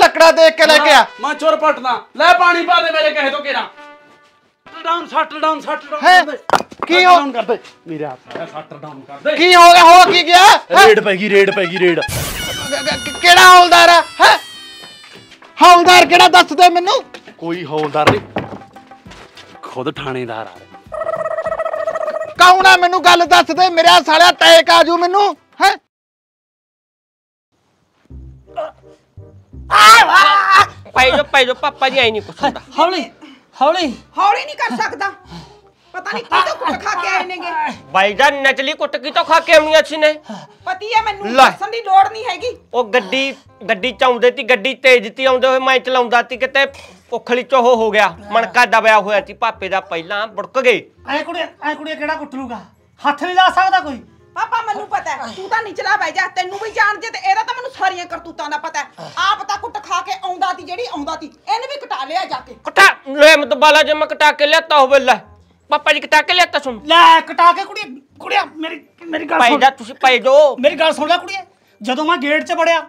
ਲੱਕੜਾ ਦੇਖ ਕੇ ਲੈ ਕੇ ਆ ਮੈਂ ਚੋਰ ਪਟਨਾ ਲੈ ਪਾਣੀ ਪਾ ਦੇ ਮੇਰੇ ਕਹੇ ਤੋਂ ਕਿਹੜਾ ਡਾਊਨ ਸੱਟ ਡਾਊਨ ਸੱਟ ਡਾਊਨ ਕੀ ਹੋ ਡਾਊਨ ਕਰਦੇ ਮੇਰੇ ਹੱਥ ਸਾਰਾ ਸੱਟ ਡਾਊਨ ਕਰਦੇ ਕੀ ਹੋ ਗਿਆ ਹੋ ਕੀ ਗਿਆ ਰੇਡ ਪੈ ਗਈ ਰੇਡ ਪੈ ਗਈ ਰੇਡ ਕਿਹੜਾ ਹੌਲਦਾਰ ਹੈ ਹੌਲਦਾਰ ਕਿਹੜਾ ਦੱਸ ਦੇ ਮੈਨੂੰ ਕੋਈ ਹੌਲਦਾਰ ਨਹੀਂ ਖੁਦ ਥਾਣੇਦਾਰ ਆ ਕੌਣ ਆ ਮੈਨੂੰ ਗੱਲ ਦੱਸ ਦੇ ਮੇਰੇ ਸਾਲਿਆ ਟੈਕ ਆਜੂ ਮੈਨੂੰ ਹੈ ਪੈ ਜੋ ਪੈ ਜੋ ਪਾਪਾ ਜੀ ਆਈ ਨਹੀਂ ਕੁਛ ਹੁੰਦਾ ਹੌਲੀ ਹੌਲੀ ਹੌਲੀ ਨਹੀਂ ਕਰ ਸਕਦਾ ਪਤਾ ਨਹੀਂ ਕੀ ਕੁੱਟ ਖਾ ਕੇ ਆਏ ਨੇਗੇ ਬਾਈ ਜਾਨ ਨਚਲੀ ਕੁੱਟ ਕੀ ਤੋਂ ਖਾ ਕੇ ਆਉਣੀ ਅਛੀ ਨੇ ਪਤੀ ਹੈ ਮੈਨੂੰ ਦੱਸਣ ਦੀ ਲੋੜ ਨਹੀਂ ਹੈਗੀ ਉਹ ਗੱਡੀ ਗੱਡੀ ਚਾਉਂਦੇ ਤੀ ਗੱਡੀ ਤੇਜ਼ ਤੀ ਆਉਂਦੇ ਹੋਏ ਮੈਂ ਚਲਾਉਂਦਾ ਤੀ ਕਿਤੇ ਉਖਲੀ ਚ ਹੋ ਹੋ ਗਿਆ ਮਣਕਾ ਦਬਿਆ ਹੋਇਆ ਸੀ ਪਾਪੇ ਦਾ ਪਹਿਲਾਂ ਬੁੜਕ ਗਏ ਐ ਕੁੜੀ ਐ ਕੁੜੀ ਕਿਹੜਾ ਕੁੱਟ ਲੂਗਾ ਹੱਥ ਨਹੀਂ ਲਾ ਸਕਦਾ ਕੋਈ ਪਾਪਾ ਮੈਨੂੰ ਪਤਾ ਤੂੰ ਤਾਂ ਨਿਚਲਾ ਬਹਿ ਜਾ ਤੈਨੂੰ ਵੀ ਜਾਣ ਜੇ ਤੇ ਇਹਦਾ ਤਾਂ ਮੈਨੂੰ ਸਾਰੀਆਂ ਕਰਤੂਤਾਂ ਦਾ ਪਤਾ ਆਪ ਖਾ ਕੇ ਆਉਂਦਾ ਤੀ ਜਿਹੜੀ ਆਉਂਦਾ ਤੀ ਇਹਨੇ ਵੀ ਕਟਾ ਲਿਆ ਜਾ ਕੇ ਕਟਾ ਲੈ ਮਤ ਬਾਲਾ ਜੇ ਮੈਂ ਕਟਾ ਕੇ ਲਿਆਤਾ ਹੋਵੇ ਲੈ ਪਾਪਾ ਜੀ ਕਟਾ ਕੇ ਲਿਆਤਾ ਸੁਣ ਲੈ ਕਟਾ ਕੇ ਕੁੜੀ ਕੁੜਿਆ ਮੇਰੀ ਮੇਰੀ ਗੱਲ ਸੁਣ ਪੈਦਾ ਤੁਸੀਂ ਪੈ ਜੋ ਮੇਰੀ ਗੱਲ ਸੁਣ ਲੈ ਕੁੜੀਏ ਜਦੋਂ ਮੈਂ ਗੇਟ 'ਚ ਵੜਿਆ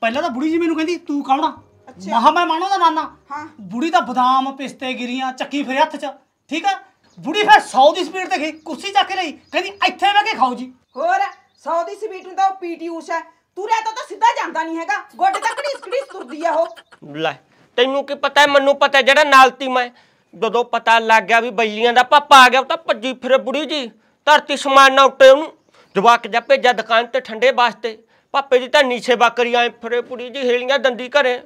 ਪਹਿਲਾਂ ਤਾਂ ਬੁੜੀ ਜੀ ਮੈਨੂੰ ਕਹਿੰਦੀ ਤੂੰ ਕੌਣ ਆ ਮਹਾ ਮੈਂ ਮਾਣੋ ਦਾ ਨਾਨਾ ਹਾਂ ਬੁੜੀ ਤਾਂ ਬਦਾਮ ਪਿਸਤੇ ਗਿਰੀਆਂ ਚੱਕੀ ਫਿਰ ਹੱਥ 'ਚ ਠੀਕ ਆ ਬੁੜੀ ਫਿਰ 100 ਦੀ ਸਪੀਡ ਤੇ ਗਈ ਕੁਰਸੀ ਚੱਕ ਲਈ ਕਹਿੰਦੀ ਇੱਥੇ ਬਹਿ ਕੇ ਖਾਓ ਜੀ ਹੋਰ 100 ਦੀ ਸਪੀਡ ਨੂੰ ਤਾਂ ਉਹ ਪੀਟੀ ਊਸ਼ਾ ਤੁਰਿਆ ਤਾਂ ਤਾਂ ਸਿੱਧਾ ਜਾਂਦਾ ਨਹੀਂ ਹੈਗਾ ਗੋਡੇ ਤੱਕ ਨਹੀਂ ਢੀਸ ਤੁਰਦੀ ਆ ਉਹ ਲੈ ਤੈਨੂੰ ਕੀ ਪਤਾ ਹੈ ਮੈਨੂੰ ਪਤਾ ਜਿਹੜਾ ਨਾਲਤੀ ਮੈਂ ਜਦੋਂ ਪਤਾ ਲੱਗ ਗਿਆ ਵੀ ਬੱਲੀਆਂ ਦਾ ਪਾਪਾ ਆ ਗਿਆ ਉਹ ਤਾਂ ਭੱਜੀ ਫਿਰ ਬੁੜੀ ਜੀ ਧਰਤੀ ਸਮਾਨ ਨਾ ਉੱਤੇ ਉਹਨੂੰ ਜਵਾਕ ਜਾ ਭੇਜਿਆ ਦੁਕਾਨ ਤੇ ਠੰਡੇ ਵਾਸਤੇ ਪਾਪੇ ਦੀ ਤਾਂ ਨੀਚੇ ਬੱਕਰੀ ਆਏ ਫਿਰੇ ਬੁੜੀ ਜੀ ਹੇਲੀਆਂ ਦੰਦੀ ਘਰੇ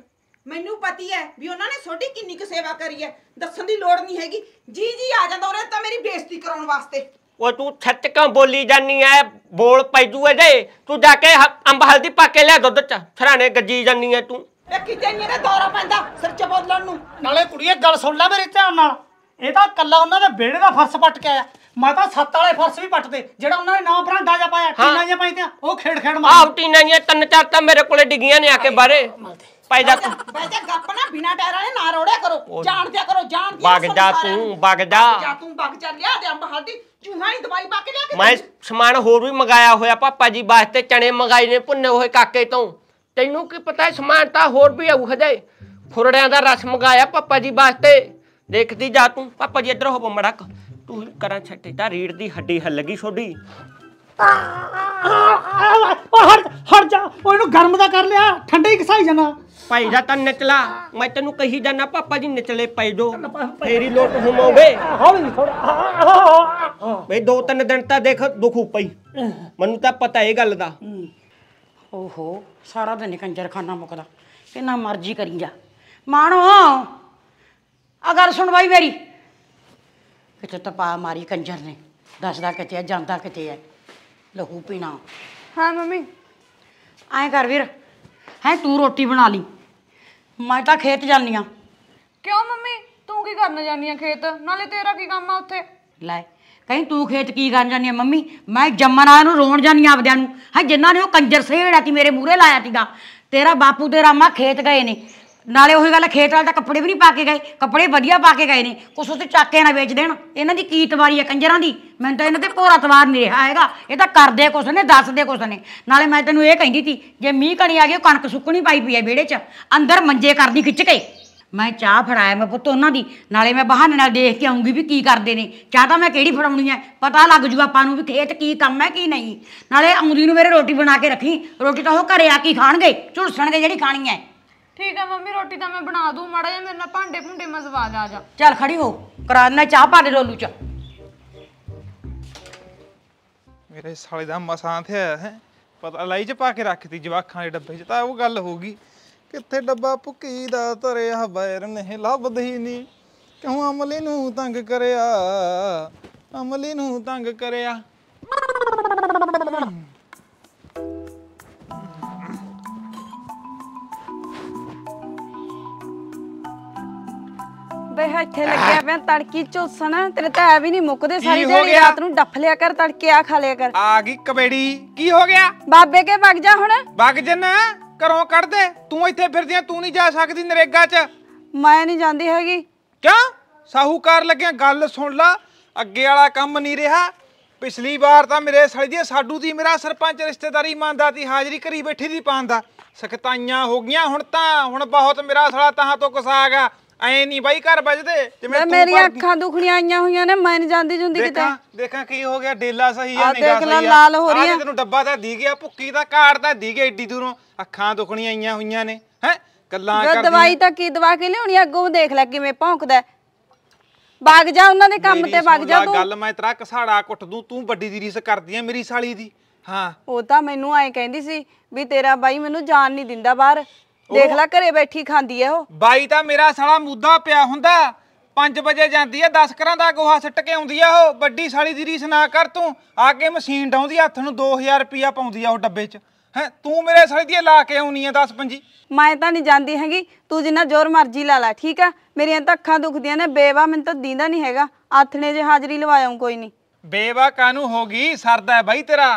ਮੈਨੂੰ ਪਤੀ ਹੈ ਵੀ ਉਹਨਾਂ ਨੇ ਛੋਟੀ ਕਿੰਨੀ ਕੁ ਸੇਵਾ ਕਰੀ ਹੈ ਦੱਸਣ ਦੀ ਲੋੜ ਨਹੀਂ ਹੈਗੀ ਜੀ ਜੀ ਆ ਜਾਂਦਾ ਉਹਨੇ ਤਾਂ ਮੇਰੀ ਬੇਇੱਜ਼ਤੀ ਕਰਾਉਣ ਵਾਸਤੇ ਉਹ ਤੂੰ ਛੱਤ ਕਿਉਂ ਬੋਲੀ ਜਾਨੀ ਐ ਬੋਲ ਪੈ ਜੂ ਇਹਦੇ ਤੂੰ ਜਾ ਕੇ ਅੰਬ ਹਲਦੀ ਪਾ ਕੇ ਲੈ ਦੁੱਧ ਚ ਥਰਾਣੇ ਗੱਜੀ ਜਾਨੀ ਐ ਤੂੰ ਇਹ ਕਿਤੇ ਨਹੀਂ ਨਾ ਦੌਰਾ ਪੈਂਦਾ ਸਿਰ ਚ ਬੋਲਣ ਨੂੰ ਨਾਲੇ ਕੁੜੀਏ ਗੱਲ ਸੁਣ ਲੈ ਮੇਰੇ ਧਿਆਨ ਨਾਲ ਇਹ ਤਾਂ ਕੱਲਾ ਉਹਨਾਂ ਦੇ ਵਿਹੜੇ ਦਾ ਫਰਸ਼ ਪੱਟ ਕੇ ਆਇਆ ਮੈਂ ਤਾਂ ਸੱਤ ਵਾਲੇ ਫਰਸ਼ ਵੀ ਪੱਟਦੇ ਜਿਹੜਾ ਉਹਨਾਂ ਨੇ ਨਾਂ ਬਰਾਂਡਾ ਜਾ ਪਾਇਆ ਟੀਨਾ ਜਾਂ ਪਾਈ ਤੇ ਉਹ ਖੇਡ ਖੇਡ ਮਾਰ ਆਹ ਟੀਨਾਂ ਜੀਆਂ ਤਿੰਨ ਚਾਰ ਤਾਂ ਮੇਰੇ ਕੋਲੇ ਡਿੱਗੀਆਂ ਨੇ ਆ ਕੇ ਬਾਰੇ ਭਾਈ ਜਾ ਤੂੰ ਬਹਿ ਜਾ ਗੱਪ ਨਾ ਬਿਨਾ ਟਾਇਰ ਵਾਲੇ ਨਾ ਰੋੜਿਆ ਕਰੋ ਜਾਣ ਦਿਆ ਕਰੋ ਜਾਣ ਦਿਆ ਵਗ ਜਾ ਤੂੰ ਵਗ ਜਾ ਜਾ ਤੂੰ ਵਗ ਜਾ ਲਿਆ ਦੇ ਅੰਬ ਹਲਦੀ ਚੂਹਾ ਹੀ ਦਵਾਈ ਪਾ ਕੇ ਲਿਆ ਕੇ ਮੈਂ ਸਮਾਨ ਹੋਰ ਵੀ ਮੰਗਾਇਆ ਹੋਇਆ ਪਾਪਾ ਜੀ ਵਾਸਤੇ ਚਣੇ ਮੰਗਾਏ ਨੇ ਭੁੰਨੇ ਹੋਏ ਕਾਕੇ ਤੋਂ ਤੈਨੂੰ ਕੀ ਪਤਾ ਹੈ ਸਮਾਨ ਤਾਂ ਹੋਰ ਵੀ ਆਉ ਹਜੇ ਫੁਰੜਿਆਂ ਦਾ ਰਸ ਮੰਗਾਇਆ ਪਾਪਾ ਜੀ ਵਾਸਤੇ ਦੇਖਦੀ ਜਾ ਤੂੰ ਪਾਪਾ ਜੀ ਇੱਧਰ ਹੋ ਬੰਮੜਕ ਤੂੰ ਕਰਾਂ ਛੱਟੇ ਤਾਂ ਰੀੜ ਦੀ ਹੱਡੀ ਹੱਲ ਗਈ ਛੋਡੀ ਓ ਹਟ ਹਟ ਜਾ ਉਹ ਇਹਨੂੰ ਗਰਮ ਦਾ ਕਰ ਲਿਆ ਠੰਡੇ ਹੀ ਕਸਾਈ ਜਾਣਾ ਭਾਈ ਦਾ ਤਾਂ ਨਿਚਲਾ ਮੈਂ ਤੈਨੂੰ ਕਹੀ ਜਾਣਾ ਪਾਪਾ ਜੀ ਨਿਚਲੇ ਪੈ ਦੋ ਫੇਰੀ ਲੋਟ ਹੁਮੋਗੇ ਹੌਲੀ ਥੋੜਾ ਬਈ ਦੋ ਤਿੰਨ ਦਿਨ ਤਾਂ ਦੇਖ ਦੁਖੂ ਪਈ ਮੈਨੂੰ ਤਾਂ ਪਤਾ ਇਹ ਗੱਲ ਦਾ ਓਹੋ ਸਾਰਾ ਦਿਨ ਕੰਜਰ ਖਾਨਾ ਮੁਕਦਾ ਕਿੰਨਾ ਮਰਜ਼ੀ ਕਰੀ ਜਾ ਮਾਣੋ ਅਗਰ ਸੁਣ ਬਾਈ ਮੇਰੀ ਕਿਤੇ ਤਪਾ ਮਾਰੀ ਕੰਜਰ ਨੇ ਦੱਸਦਾ ਕਿਤੇ ਜਾਂਦਾ ਕਿਤੇ ਆ ਲਹੂ ਪੀਣਾ ਹਾਂ ਮੰਮੀ ਐਂ ਕਰ ਵੀਰ ਹੈ ਤੂੰ ਰੋਟੀ ਬਣਾ ਲਈ ਮੈਂ ਤਾਂ ਖੇਤ ਜਾਨੀ ਆ ਕਿਉਂ ਮੰਮੀ ਤੂੰ ਕੀ ਕਰਨ ਜਾਨੀ ਆ ਖੇਤ ਨਾਲੇ ਤੇਰਾ ਕੀ ਕੰਮ ਆ ਉੱਥੇ ਲੈ ਕਹੀਂ ਤੂੰ ਖੇਤ ਕੀ ਕਰਨ ਜਾਨੀ ਆ ਮੰਮੀ ਮੈਂ ਜੰਮਣਾ ਨੂੰ ਰੋਣ ਜਾਨੀ ਆ ਆਪਦਿਆਂ ਨੂੰ ਹਾਂ ਜਿਨ੍ਹਾਂ ਨੇ ਉਹ ਕੰਜਰ ਸੇੜਿਆ ਸੀ ਮੇਰੇ ਮੂਹਰੇ ਲਾਇਆ ਤੀਗਾ ਤੇਰਾ ਬਾਪੂ ਤੇਰਾ ਮਾਂ ਖੇਤ ਗਏ ਨੇ ਨਾਲੇ ਉਹੀ ਗੱਲ ਖੇਤ ਵਾਲ ਤਾਂ ਕੱਪੜੇ ਵੀ ਨਹੀਂ ਪਾ ਕੇ ਗਏ ਕੱਪੜੇ ਵਧੀਆ ਪਾ ਕੇ ਗਏ ਨੇ ਕੁਛ ਉਸ ਚਾਕੇ ਨਾ ਵੇਚ ਦੇਣ ਇਹਨਾਂ ਦੀ ਕੀ ਤਵਾਰੀ ਹੈ ਕੰਜਰਾਂ ਦੀ ਮੈਨੂੰ ਤਾਂ ਇਹਨਾਂ ਤੇ ਪੋਰਾ ਤਵਾਰ ਨਹੀਂ ਰਿਹਾ ਹੈਗਾ ਇਹ ਤਾਂ ਕਰਦੇ ਕੁਛ ਨੇ ਦੱਸਦੇ ਕੁਛ ਨੇ ਨਾਲੇ ਮੈਂ ਤੈਨੂੰ ਇਹ ਕਹਿੰਦੀ ਸੀ ਜੇ ਮੀਂਹ ਕਣੀ ਆ ਗਈ ਉਹ ਕਣਕ ਸੁੱਕਣੀ ਪਾਈ ਪਈ ਹੈ ਵਿਹੜੇ 'ਚ ਅੰਦਰ ਮੰਜੇ ਕਰਦੀ ਖਿੱਚ ਕੇ ਮੈਂ ਚਾਹ ਫੜਾਇਆ ਮੈਂ ਪੁੱਤ ਉਹਨਾਂ ਦੀ ਨਾਲੇ ਮੈਂ ਬਹਾਨੇ ਨਾਲ ਦੇਖ ਕੇ ਆਉਂਗੀ ਵੀ ਕੀ ਕਰਦੇ ਨੇ ਚਾਹ ਤਾਂ ਮੈਂ ਕਿਹੜੀ ਫੜਾਉਣੀ ਹੈ ਪਤਾ ਲੱਗ ਜੂ ਆਪਾਂ ਨੂੰ ਵੀ ਖੇਤ ਕੀ ਕੰਮ ਹੈ ਕੀ ਨਹੀਂ ਨਾਲੇ ਆਉਂਦੀ ਨੂੰ ਮੇਰੇ ਰੋਟੀ ਬਣਾ ਕੇ ਰੱਖੀ ਰੋਟੀ ਤਾਂ ਉਹ ਘਰੇ ਆ ਕੇ ਖਾਣਗੇ ਝੁਲਸਣਗੇ ਜਿਹੜੀ ਖਾਣੀ ਹੈ ਠੀਕ ਆ ਮੰਮੀ ਰੋਟੀ ਤਾਂ ਮੈਂ ਬਣਾ ਦੂੰ ਮੜਾ ਜਾਂ ਮੇਰੇ ਨਾਲ ਭਾਂਡੇ ਭੁੰਡੇ ਮਜ਼ਵਾ ਜਾ ਜਾ ਚੱਲ ਖੜੀ ਹੋ ਕਰਾ ਨਾ ਚਾਹ ਪਾ ਦੇ ਡੋਲੂ ਚ ਮੇਰੇ ਸਾਲੇ ਦਾ ਮਸਾਂ ਤੇ ਆਇਆ ਹੈ ਪਤਾ ਲਾਈ ਚ ਪਾ ਕੇ ਰੱਖਤੀ ਜਵਾਖਾਂ ਦੇ ਡੱਬੇ ਚ ਤਾਂ ਉਹ ਗੱਲ ਹੋ ਗਈ ਕਿੱਥੇ ਡੱਬਾ ਭੁੱਕੀ ਦਾ ਧਰਿਆ ਬੈਰ ਨਹੀਂ ਲੱਭਦੀ ਨੀ ਕਿਉਂ ਅਮਲੀ ਨੂੰ ਤੰਗ ਕਰਿਆ ਅਮਲੀ ਨੂੰ ਤੰਗ ਕਰਿਆ ਵੇ ਇੱਥੇ ਲੱਗਿਆ ਪਿਆ ਤੜਕੀ ਝੋਸਣ ਤੇਰੇ ਤਾਂ ਐ ਵੀ ਨਹੀਂ ਮੁੱਕਦੇ ਸਾਰੀ ਦਿਹਾੜੀ ਰਾਤ ਨੂੰ ਡੱਫ ਲਿਆ ਕਰ ਤੜਕੇ ਆ ਖਾ ਲਿਆ ਕਰ ਆ ਗਈ ਕਬੇੜੀ ਕੀ ਹੋ ਗਿਆ ਬਾਬੇ ਕੇ ਵਗ ਜਾ ਹੁਣ ਵਗ ਜਨ ਘਰੋਂ ਕੱਢ ਦੇ ਤੂੰ ਇੱਥੇ ਫਿਰਦੀ ਤੂੰ ਨਹੀਂ ਜਾ ਸਕਦੀ ਨਰੇਗਾ 'ਚ ਮੈਂ ਨਹੀਂ ਜਾਂਦੀ ਹੈਗੀ ਕਿਉਂ ਸਾਹੂਕਾਰ ਲੱਗਿਆ ਗੱਲ ਸੁਣ ਲਾ ਅੱਗੇ ਵਾਲਾ ਕੰਮ ਨਹੀਂ ਰਿਹਾ ਪਿਛਲੀ ਵਾਰ ਤਾਂ ਮੇਰੇ ਸੜਦੀ ਸਾਡੂ ਦੀ ਮੇਰਾ ਸਰਪੰਚ ਰਿਸ਼ਤੇਦਾਰੀ ਮੰਨਦਾ ਸੀ ਹਾਜ਼ਰੀ ਕਰੀ ਬੈਠੀ ਦੀ ਪਾਉਂਦਾ ਸਖਤਾਈਆਂ ਹੋ ਗਈਆਂ ਹੁਣ ਤਾਂ ਹੁਣ ਬਹੁਤ ਮੇਰਾ ਸੜਾ ਤਾਂ ਤੋਂ ਕਸਾਗਾ ਐ ਨਹੀਂ ਬਾਈ ਘਰ ਵੱਜਦੇ ਜਿਵੇਂ ਮੈਂ ਤੂੰ ਮੇਰੀਆਂ ਅੱਖਾਂ ਦੁਖਣੀਆਂ ਆਈਆਂ ਹੋਈਆਂ ਨੇ ਮੈਂ ਨਹੀਂ ਜਾਂਦੀ ਜੁੰਦੀ ਕਿਤੇ ਦੇਖਾਂ ਦੇਖਾਂ ਕੀ ਹੋ ਗਿਆ ਡੇਲਾ ਸਹੀ ਆ ਆ ਨਿਗਾਹ ਦੇਖ ਲੈ, ਸਹੀ ਆ ਲਾਲ ਹੋ ਰਹੀ ਆ। ਤੈਨੂੰ ਡੱਬਾ ਤਾਂ ਦੀ ਗਿਆ ਭੁੱਕੀ ਦਾ ਕਾੜ ਤਾਂ ਦੀ ਗਿਆ ਏਡੀ ਦੂਰੋਂ ਅੱਖਾਂ ਦੁਖਣੀਆਂ ਆਈਆਂ ਹੋਈਆਂ ਨੇ ਹੈ ਗੱਲਾਂ ਕਰਦੀ ਦਵਾਈ ਤਾਂ ਕੀ ਦਵਾ ਕੇ ਲਿਆਉਣੀ ਅੱਗੋਂ ਦੇਖ ਲੈ ਕਿਵੇਂ ਭੌਂਕਦਾ ਹੈ। ਜਾ ਉਹਨਾਂ ਦੇ ਕੰਮ ਤੇ ਵਗ ਜਾ ਤੂੰ ਗੱਲ ਮੈਂ ਤਰਾ ਕਸਾੜਾ ਕੁੱਟ ਦੂੰ ਤੂੰ ਵੱਡੀ ਦੀ ਰੀਸ ਕਰਦੀ ਐ ਮੇਰੀ ਸਾਲੀ ਦੀ ਹਾਂ ਉਹ ਤਾਂ ਮੈਨੂੰ ਐ ਕਹਿੰਦੀ ਸੀ ਵੀ ਤੇਰਾ ਬਾਈ ਮੈਨੂੰ ਜਾਣ ਨਹੀਂ ਦਿੰਦਾ ਬਾਹਰ ਦੇਖ ਲੈ ਘਰੇ ਬੈਠੀ ਖਾਂਦੀ ਐ ਉਹ ਬਾਈ ਤਾਂ ਮੇਰਾ ਸਾਲਾ ਮੁੱਦਾ ਪਿਆ ਹੁੰਦਾ 5 ਵਜੇ ਜਾਂਦੀ ਐ 10 ਕਰਾਂ ਦਾ ਗੋਹਾ ਸਿੱਟ ਕੇ ਆਉਂਦੀ ਐ ਉਹ ਵੱਡੀ ਸਾਲੀ ਦੀ ਰੀਸ ਨਾ ਕਰ ਤੂੰ ਆ ਕੇ ਮਸ਼ੀਨ ਡਾਉਂਦੀ ਹੱਥ ਨੂੰ 2000 ਰੁਪਿਆ ਪਾਉਂਦੀ ਐ ਉਹ ਡੱਬੇ 'ਚ ਹੈ ਤੂੰ ਮੇਰੇ ਸਾਲੀ ਦੀ ਲਾ ਕੇ ਆਉਣੀ ਐ 10 ਪੰਜੀ ਮੈਂ ਤਾਂ ਨਹੀਂ ਜਾਂਦੀ ਹੈਗੀ ਤੂੰ ਜਿੰਨਾ ਜ਼ੋਰ ਮਰਜ਼ੀ ਲਾ ਲੈ ਠੀਕ ਆ ਮੇਰੀਆਂ ਤਾਂ ਅੱਖਾਂ ਦੁਖਦੀਆਂ ਨੇ ਬੇਵਾ ਮੈਨੂੰ ਤਾਂ ਦੀਂਦਾ ਨਹੀਂ ਹੈਗਾ ਆਥਣੇ ਜੇ ਹਾਜ਼ਰੀ ਲਵਾਇਆਂ ਕੋਈ ਨਹੀਂ ਬੇਵਾ ਕਾਨੂੰ ਹੋ ਗਈ ਸਰਦਾ ਹੈ ਬਾਈ ਤੇਰਾ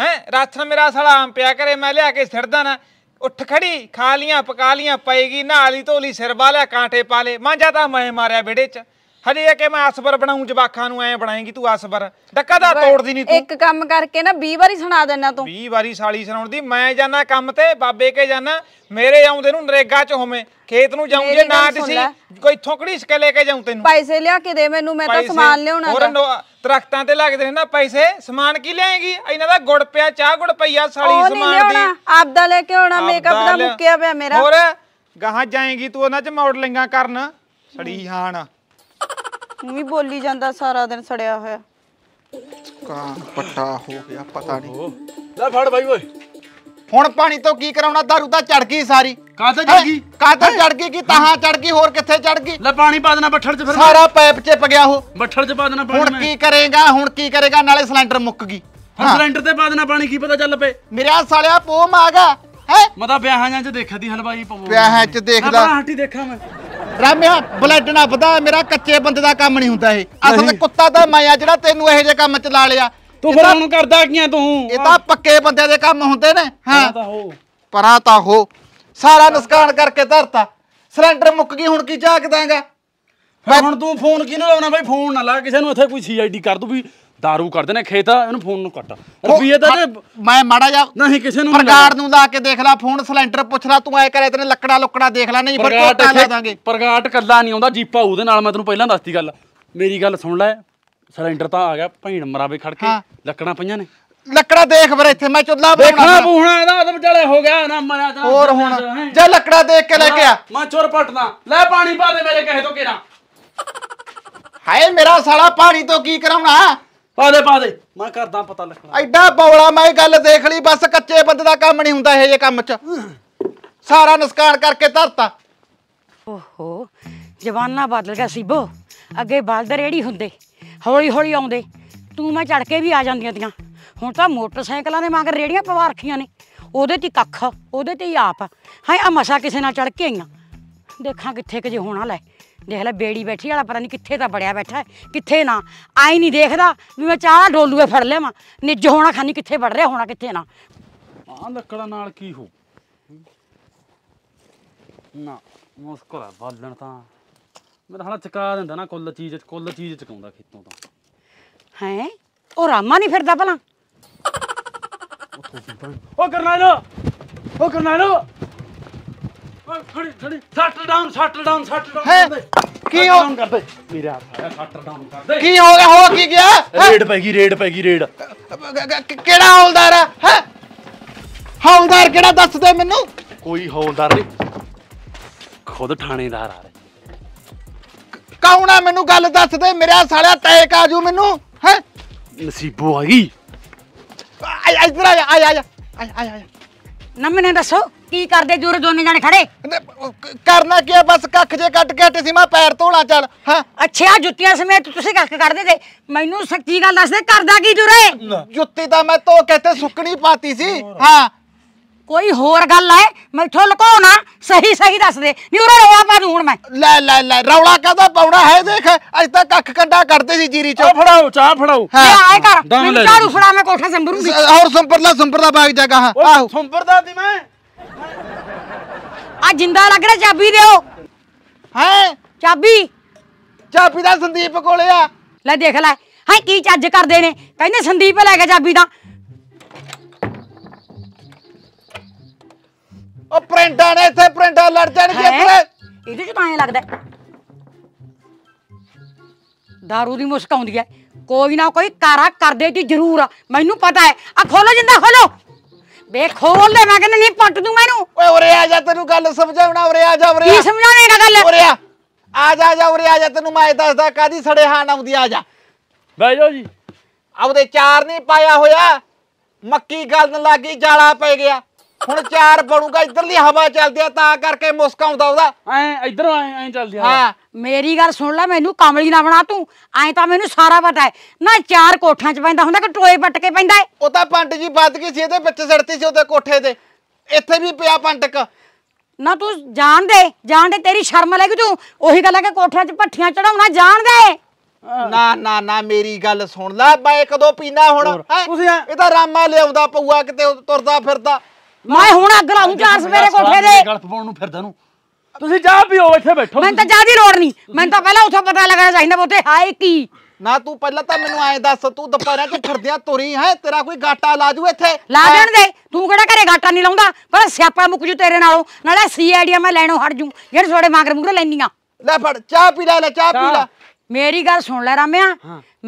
ਹੈ ਰਾਸ਼ਨ ਮੇਰਾ ਸਾਲਾ ਆਮ ਪਿਆ ਕਰੇ ਮੈਂ ਲਿਆ ਕੇ ਸਿਰਦਾ ਨਾ ਉੱਠ ਖੜੀ ਖਾ ਲੀਆਂ ਪਕਾ ਲੀਆਂ ਪਏਗੀ ਨਾਲੀ ਢੋਲੀ ਸਿਰ ਵਾਲਿਆ ਕਾਂਟੇ ਪਾਲੇ ਮਾਂਜਾ ਤਾਂ ਮੈਂ ਮਾਰਿਆ ਵਿੜੇ ਚ ਹਜੇ ਇਹ ਕਿ ਮੈਂ ਅਸਬਰ ਬਣਾਉਂ ਜਵਾਖਾਂ ਨੂੰ ਐ ਬਣਾਏਗੀ ਤੂੰ ਅਸਬਰ ਡੱਕਾ ਦਾ ਤੋੜਦੀ ਨਹੀਂ ਤੂੰ ਇੱਕ ਕੰਮ ਕਰਕੇ ਨਾ 20 ਵਾਰੀ ਸੁਣਾ ਦੇਣਾ ਤੂੰ 20 ਵਾਰੀ ਸਾਲੀ ਸੁਣਾਉਣ ਦੀ ਮੈਂ ਜਾਣਾ ਕੰਮ ਤੇ ਬਾਬੇ ਕੇ ਜਾਣਾ ਮੇਰੇ ਆਉਂਦੇ ਨੂੰ ਨਰੇਗਾ ਚ ਹੋਵੇਂ ਖੇਤ ਨੂੰ ਜਾਉਂ ਜੇ ਨਾ ਤੁਸੀਂ ਕੋਈ ਥੋਕੜੀ ਸਕੇ ਲੈ ਕੇ ਜਾਉਂ ਤੈਨੂੰ ਪੈਸੇ ਲਿਆ ਕੇ ਦੇ ਮੈਨੂੰ ਮੈਂ ਤਾਂ ਸਮਾਨ ਲਿਆਉਣਾ ਹੋਰ ਦਰਖਤਾਂ ਤੇ ਲੱਗਦੇ ਨੇ ਨਾ ਪੈਸੇ ਸਮਾਨ ਕੀ ਲਿਆਏਗੀ ਇਹਨਾਂ ਦਾ ਗੁੜ ਪਿਆ ਚਾਹ ਗੁੜ ਪਈਆ ਸਾਲੀ ਸਮਾਨ ਦੀ ਆਪ ਦਾ ਲੈ ਕੇ ਆਉਣਾ ਮੇਕਅਪ ਦਾ ਮੁੱਕਿਆ ਪਿਆ ਮੇਰਾ ਹੋਰ ਗਾਹਾਂ ਜਾਏਗੀ ਤੂੰ ਉਹਨਾਂ 'ਚ ਮਾਡਲਿੰਗਾਂ ਕਰਨ ਸੜੀ ਹਾਨ ਵੀ ਬੋਲੀ ਜਾਂਦਾ ਸਾਰਾ ਦਿਨ ਸੜਿਆ ਹੋਇਆ ਕਾਂ ਪੱਟਾ ਹੋ ਗਿਆ ਪਤਾ ਨਹੀਂ ਲੈ ਫੜ ਬਾਈ ਓਏ ਹੁਣ ਪਾਣੀ ਤੋਂ ਕੀ ਕਰਾਉਣਾ ਦਾਰੂ ਤਾਂ ਚੜ ਗਈ ਸਾਰੀ ਕਾਹਤੇ ਚੜ ਗਈ ਕਾਦਰ ਚੜ ਗਈ ਕੀ ਤਾਹਾਂ ਚੜ ਗਈ ਹੋਰ ਕਿੱਥੇ ਚੜ ਗਈ ਲੈ ਪਾਣੀ ਪਾ ਦੇਣਾ ਬੱਠਲ 'ਚ ਫਿਰ ਸਾਰਾ ਪਾਈਪ ਚਿਪ ਗਿਆ ਉਹ ਬੱਠਲ 'ਚ ਪਾ ਦੇਣਾ ਪਾਣੀ ਹੁਣ ਕੀ ਕਰੇਗਾ ਹੁਣ ਕੀ ਕਰੇਗਾ ਨਾਲੇ ਸਿਲੰਡਰ ਮੁੱਕ ਗਈ ਹੁਣ ਸਿਲੰਡਰ ਤੇ ਪਾ ਦੇਣਾ ਪਾਣੀ ਕੀ ਪਤਾ ਚੱਲ ਪਏ ਮੇਰੇ ਆ ਸਾਲਿਆ ਪੋਮ ਆ ਗਿਆ ਹੈ ਮੈਂ ਤਾਂ ਵਿਆਹਾਂ ਜਾਂ 'ਚ ਦੇਖਦੀ ਦੀ ਹਲਵਾਈ ਪਵੋ ਵਿਆਹਾਂ 'ਚ ਦੇਖਦਾ। ਮੈਂ ਹੱਟੀ ਦੇਖਾਂ ਮੈਂ ਰਾਮਿਆ ਬਲੱਡ ਨਾ ਪਤਾ ਮੇਰਾ ਕੱਚੇ ਬੰਦੇ ਦਾ ਕੰਮ ਨਹੀਂ ਹੁੰਦਾ ਇਹ ਅਸਲ ਤੇ ਕੁੱਤਾ ਤਾਂ ਮੈਂ ਆ ਜਿਹੜਾ ਤੈਨੂੰ ਇਹੋ ਜਿਹੇ ਕੰਮ 'ਚ ਲਾ ਲਿਆ ਤੂੰ ਫਿਰ ਹੁਣ ਕਰਦਾ ਕੀ ਆ ਤੂੰ ਇਹ ਤਾਂ ਪੱਕੇ ਬੰਦੇ ਦੇ ਕੰਮ ਹੁੰਦੇ ਨੇ ਹਾਂ ਤਾਂ ਹੋ ਪਰਾਂ ਤਾਂ ਹੋ ਸਾਰਾ ਨੁਕਸਾਨ ਕਰਕੇ ਧਰਤਾ ਸਿਲੰਡਰ ਮੁੱਕ ਗਈ ਹੁਣ ਕੀ ਝਾਕਦਾਂਗਾ ਫਿਰ ਹੁਣ ਤੂੰ ਫੋਨ ਕਿਹਨੂੰ ਲਾਉਣਾ ਬਈ ਫੋਨ ਨਾ ਲਾ ਕਿਸੇ ਨੂੰ ਇੱਥੇ ਕੋਈ ਸੀਆਈਡੀ ਕਰ ਦੂ ਵੀ दारू ਕਰ ਦੇਣਾ ਖੇਤ ਇਹਨੂੰ ਫੋਨ ਨੂੰ ਕੱਟ ਰੁਪਈਏ ਤਾਂ ਮੈਂ ਮਾੜਾ ਜਾ ਨਹੀਂ ਕਿਸੇ ਨੂੰ ਪ੍ਰਗਾੜ ਨੂੰ ਲਾ ਕੇ ਦੇਖ ਲੈ ਫੋਨ ਸਿਲੰਡਰ ਪੁੱਛ ਲੈ ਤੂੰ ਐ ਕਰੇ ਤੈਨੂੰ ਲੱਕੜਾ ਲੁੱਕੜਾ ਦੇਖ ਲੈ ਨਹੀਂ ਫਿਰ ਕੋਟਾ ਲਾ ਦਾਂਗੇ ਪ੍ਰਗਾਟ ਕੱਲਾ ਨਹੀਂ ਆਉਂਦਾ ਜੀਪਾ ਉਹਦੇ ਨਾਲ ਮੈਂ ਤੈਨੂੰ ਪਹਿਲਾਂ ਦੱਸਤੀ ਗੱਲ ਮੇਰੀ ਗੱਲ ਸੁਣ ਲੈ ਸਿਲੰਡਰ ਤਾਂ ਆ ਗਿਆ ਭੈਣ ਮਰਾਵੇ ਖੜ ਕੇ ਲੱਕੜਾਂ ਪਈਆਂ ਨੇ ਲੱਕੜਾ ਦੇਖ ਫਿਰ ਇੱਥੇ ਮੈਂ ਚੁੱਲਾ ਦੇਖਣਾ ਬਣਾਉਣਾ ਬੂਹਣਾ ਇਹਦਾ ਉਹਦੇ ਵਿਚਾਲੇ ਹੋ ਗਿਆ ਨਾ ਮਰਿਆ ਤਾਂ ਹੋਰ ਹੁਣ ਜੇ ਲੱਕੜਾ ਦੇਖ ਕੇ ਲੈ ਕੇ ਆ ਮੈਂ ਚੋਰ ਪਟਦਾ ਲੈ ਪਾਣੀ ਪਾ ਦੇ ਮੇਰੇ ਕਹੇ ਤੋਂ ਕਿਰਾ ਹਾਏ ਮੇਰਾ ਸਾਲਾ ਪਾਣੀ ਤੋਂ ਕੀ ਕਰਾਉਣਾ ਪਾ ਦੇ ਪਾ ਦੇ ਮੈਂ ਕਰਦਾ ਪਤਾ ਲੱਗਣਾ ਐਡਾ ਬੌਲਾ ਮੈਂ ਗੱਲ ਦੇਖ ਲਈ ਬਸ ਕੱਚੇ ਬੰਦੇ ਦਾ ਕੰਮ ਨਹੀਂ ਹੁੰਦਾ ਇਹ ਜੇ ਕੰਮ 'ਚ ਸਾਰਾ ਨਸਕਾਰ ਕਰਕੇ ਧਰਤਾ ਓਹੋ ਜਵਾਨਾ ਬਦਲ ਗਿਆ ਸੀਬੋ ਅੱਗੇ ਬਲਦ ਰੇੜੀ ਹੁੰਦੇ ਹੌਲੀ ਹੌਲੀ ਆਉਂਦੇ ਤੂੰ ਮੈਂ ਚੜ ਕੇ ਵੀ ਆ ਜਾਂਦੀਆਂ ਤੀਆਂ ਹੁਣ ਤਾਂ ਮੋਟਰਸਾਈਕਲਾਂ ਦੇ ਮਾਗਰ ਰੇੜੀਆਂ ਪਵਾ ਰੱਖੀਆਂ ਨੇ ਉਹਦੇ ਤੇ ਕੱਖ ਉਹਦੇ ਤੇ ਹੀ ਆਪ ਹਾਂ ਆ ਮਸਾ ਕਿਸੇ ਨਾਲ ਚੜ ਕੇ ਆਈਆਂ ਦੇਖਾਂ ਕਿੱਥੇ ਕਿ ਜੇ ਹੋਣਾ ਲੈ ਦੇਖ ਲੈ ਬੇੜੀ ਬੈਠੀ ਵਾਲਾ ਪਤਾ ਨਹੀਂ ਕਿੱਥੇ ਤਾਂ ਬੜਿਆ ਬੈਠਾ ਕਿੱਥੇ ਨਾ ਆਈ ਨਹੀਂ ਦੇਖਦਾ ਵੀ ਮੈਂ ਚਾਹ ਡੋਲੂਏ ਫੜ ਲਿਆਵਾਂ ਨਿੱਜ ਹੋਣਾ ਖਾਨੀ ਕਿੱਥੇ ਵੜ ਰਿਹਾ ਹੋਣਾ ਕਿੱਥੇ ਨਾ ਆ ਲੱਕੜਾਂ ਨਾਲ ਕੀ ਹੋ ਨਾ ਮੁਸ਼ਕਲ ਬਾਲਣ ਤਾਂ ਮੇਰਾ ਹਲਾ ਚਕਾ ਦਿੰਦਾ ਨਾ ਕੁੱਲ ਚੀਜ਼ ਕੁੱਲ ਚੀਜ਼ ਚਕਾਉਂਦਾ ਖੇਤੋਂ ਤਾਂ ਹੈ ਉਹ ਰਾਮਾ ਨਹੀਂ ਫਿਰਦਾ ਭਲਾ ਓ ਕਰਨੈਲ ਓ ਕਰਨੈਲ ਓ ਖੜੀ ਖੜੀ ਸੱਟ ਡਾਊਨ ਸੱਟ ਡਾਊਨ ਸੱਟ ਡਾਊਨ ਕੀ ਹੋ ਕਰਦੇ ਮੇਰਾ ਸਾਰਾ ਸੱਟ ਡਾਊਨ ਕਰਦੇ ਕੀ ਹੋ ਗਿਆ ਹੋ ਕੀ ਗਿਆ ਰੇਡ ਪੈ ਗਈ ਰੇਡ ਪੈ ਗਈ ਰੇਡ ਕਿਹੜਾ ਹੌਲਦਾਰ ਹੈ ਹੌਲਦਾਰ ਕਿਹੜਾ ਦੱਸ ਦੇ ਮੈਨੂੰ ਕੋਈ ਹੌਲਦਾਰ ਨਹੀਂ ਖੁਦ ਥਾਣੇਦਾਰ ਆ ਕੌਣ ਆ ਮੈਨੂੰ ਗੱਲ ਦੱਸ ਦੇ ਮੇਰਾ ਸਾਲਿਆ ਟੈਕ ਆ ਜੂ ਮੈਨੂੰ ਹੈ ਨਸੀਬੋ ਆ ਗਈ ਆਇਆ ਇੱਧਰ ਆਇਆ ਆਇਆ ਆਇਆ ਆਇਆ ਨੇ ਨਾ ਮੈਨੂੰ ਦੱਸੋ ਕੀ ਕਰਦੇ ਜੁਰ ਦੋਨੇ ਜਾਣੇ ਖੜੇ ਕਰਨਾ ਕੀ ਆ ਬਸ ਕੱਖ ਜੇ ਕੱਟ ਕੇ ਹਟੇ ਸੀ ਮੈਂ ਪੈਰ ਧੋਣਾ ਚੱਲ ਹਾਂ ਅੱਛਾ ਜੁੱਤੀਆਂ ਸਮੇਤ ਤੁਸੀਂ ਕੱਖ ਕੱਢਦੇ ਤੇ ਮੈਨੂੰ ਸੱਚੀ ਗੱਲ ਦੱਸਦੇ ਕਰਦਾ ਕੀ ਜੁਰੇ ਜੁੱਤੀ ਤਾਂ ਮੈਂ ਧੋ ਕੇ ਤੇ ਸੁੱਕਣੀ ਪਾਤੀ ਸੀ ਹਾਂ ਕੋਈ ਹੋਰ ਗੱਲ ਐ ਮੈਥੋਂ ਲੁਕੋ ਨਾ ਸਹੀ ਸਹੀ ਦੱਸ ਦੇ ਨੀ ਉਰੇ ਰੌਲਾ ਪਾ ਦੂਣ ਮੈਂ ਲੈ ਲੈ ਲੈ ਰੌਲਾ ਕਾਦਾ ਪਾਉਣਾ ਹੈ ਦੇਖ ਅਜ ਤਾਂ ਕੱਖ ਕੰਡਾ ਕੱਢਦੇ ਸੀ ਜੀਰੀ ਚੋਂ ਫੜਾਓ ਚਾਹ ਫੜਾਓ ਆਏ ਕਰ ਮੈਂ ਚਾਰੂ ਫੜਾ ਮੈਂ ਕੋਠਾ ਸੰਭਰੂਗੀ ਹੋਰ ਸੰਪਰਲਾ ਸੰਪਰਲਾ ਬਾਗ ਜਾਗਾ ਆਹ ਸੰਪਰਦਾ ਦੀ ਮੈਂ ਆ ਜਿੰਦਾ ਲੱਗ ਰਿਹਾ ਚਾਬੀ ਦਿਓ ਹੈ ਚਾਬੀ ਚਾਬੀ ਦਾ ਸੰਦੀਪ ਕੋਲੇ ਆ ਲੈ ਦੇਖ ਲੈ ਹਾਂ ਕੀ ਚੱਜ ਕਰਦੇ ਨੇ ਕਹਿੰਦੇ ਸੰਦੀਪ ਲੈ ਕੇ ਚਾਬੀ ਦਾ ਉਹ ਪ੍ਰਿੰਟਾਂ ਨੇ ਇੱਥੇ ਪ੍ਰਿੰਟਾਂ ਲੜ ਜਾਣਗੇ ਇੱਥੇ ਇਹਦੇ ਚ ਤਾਂ ਐ ਲੱਗਦਾ ਹੈ। ਦਾਰੂ ਦੀ ਮੁਸ਼ਕ ਆਉਂਦੀ ਹੈ ਕੋਈ ਨਾ ਕੋਈ ਕਾਰਾ ਕਰਦੇ ਜੀ ਜ਼ਰੂਰ ਆ, ਮੈਨੂੰ ਪਤਾ ਹੈ ਆ ਖੋਲੋ ਜਿੰਦਾ ਖੋਲੋ ਬੇ ਖੋਲ ਲੈ ਮੈਂ ਕਹਿੰਦਾ ਨਹੀਂ ਪੱਟ ਦੂੰ ਮੈਨੂੰ ਓਏ ਉਰੇ ਆ ਜਾ ਤੈਨੂੰ ਗੱਲ ਸਮਝਾਉਣਾ ਉਰੇ ਆ ਜਾ ਉਰੇ ਕੀ ਆ ਸਮਝਾਵੇਂਗਾ ਗੱਲ ਉਰੇ ਆ ਆ ਜਾ ਆ ਜਾ ਉਰੇ ਆ ਜਾ ਤੈਨੂੰ ਮੈਂ ਦੱਸਦਾ ਕਾਦੀ ਸੜੇ ਹਾਨ ਆਉਂਦੀ ਆ ਜਾ ਬਹਿ ਜਾ ਜੀ ਆਪਦੇ ਚਾਰ ਨਹੀਂ ਪਾਇਆ ਹੋਇਆ ਮੱਕੀ ਗਲਨ ਲੱਗੀ ਜਾਲਾ ਪੈ ਗਿਆ ਹੁਣ ਚਾਰ ਬਣੂਗਾ ਇਧਰਲੀ ਹਵਾ ਚੱਲਦੀ ਆ ਤਾਂ ਕਰਕੇ ਮੁਸਕ ਆਉਂਦਾ ਉਹਦਾ ਐ ਇਧਰੋਂ ਐ ਐ ਚੱਲਦੀ ਆ ਹਾਂ ਮੇਰੀ ਗੱਲ ਸੁਣ ਲੈ ਮੈਨੂੰ ਕਮਲੀ ਨਾ ਬਣਾ ਤੂੰ ਐ ਤਾਂ ਮੈਨੂੰ ਸਾਰਾ ਪਤਾ ਹੈ ਨਾ ਚਾਰ ਕੋਠਾਂ 'ਚ ਪੈਂਦਾ ਹੁੰਦਾ ਕਿ ਟੋਏ ਪੱਟ ਕੇ ਪੈਂਦਾ ਹੈ ਉਹ ਤਾਂ ਪੰਡ ਜੀ ਵੱਧ ਗਈ ਸੀ ਇਹਦੇ ਵਿੱਚ ਸੜਤੀ ਸੀ ਉਹਦੇ ਕੋਠੇ ਤੇ ਇੱਥੇ ਵੀ ਪਿਆ ਪੰਡਕ ਨਾ ਤੂੰ ਜਾਣ ਦੇ ਜਾਣ ਦੇ ਤੇਰੀ ਸ਼ਰਮ ਲੱਗੀ ਤੂੰ ਉਹੀ ਗੱਲ ਹੈ ਕਿ ਕੋਠਾਂ 'ਚ ਪੱਠੀਆਂ ਚੜਾਉਣਾ ਜਾਣ ਦੇ ਨਾ ਨਾ ਨਾ ਮੇਰੀ ਗੱਲ ਸੁਣ ਲੈ ਬਾਏ ਕਦੋਂ ਪੀਣਾ ਹੁਣ ਇਹ ਤਾਂ ਰਾਮਾ ਲਿਆਉਂਦਾ ਪਊਆ ਕਿਤੇ ਤੁਰਦਾ ਫਿਰਦਾ ਮੈਂ ਹੁਣ ਅੱਗ ਲਾਉਂ ਚਾਰ ਸਵੇਰੇ ਕੋਠੇ ਦੇ ਗਲਪ ਪਾਉਣ ਨੂੰ ਫਿਰਦਾ ਨੂੰ ਤੁਸੀਂ ਜਾ ਪੀਓ ਇੱਥੇ ਬੈਠੋ ਮੈਨੂੰ ਤਾਂ ਜਾਦੀ ਲੋੜ ਨਹੀਂ ਮੈਨੂੰ ਤਾਂ ਪਹਿਲਾਂ ਉੱਥੇ ਪਤਾ ਲੱਗਣਾ ਚਾਹੀਦਾ ਬੋਤੇ ਹਾਏ ਕੀ ਨਾ ਤੂੰ ਪਹਿਲਾਂ ਤਾਂ ਮੈਨੂੰ ਐਂ ਦੱਸ ਤੂੰ ਦੁਪਹਿਰਾਂ ਤੂੰ ਫਿਰਦਿਆਂ ਤੁਰੀ ਹੈ ਤੇਰਾ ਕੋਈ ਗਾਟਾ ਲਾ ਜੂ ਇੱਥੇ ਲਾ ਦੇਣ ਦੇ ਤੂੰ ਕਿਹੜਾ ਘਰੇ ਗਾਟਾ ਨਹੀਂ ਲਾਉਂਦਾ ਪਰ ਸਿਆਪਾ ਮੁੱਕ ਜੂ ਤੇਰੇ ਨਾਲੋਂ ਨਾਲੇ ਸੀ ਆਈਡੀਆ ਮੈਂ ਲੈਣੋਂ ਹਟ ਜੂ ਜਿਹੜੇ ਤੁਹਾਡੇ ਮਾਂਗਰ ਮੂਰੇ ਲੈਣੀਆਂ ਲੈ ਫੜ ਚਾਹ ਪੀ ਲੈ ਲੈ ਚਾਹ ਪੀ ਲੈ ਮੇਰੀ ਗੱਲ ਸੁਣ ਲੈ ਰਾਮਿਆ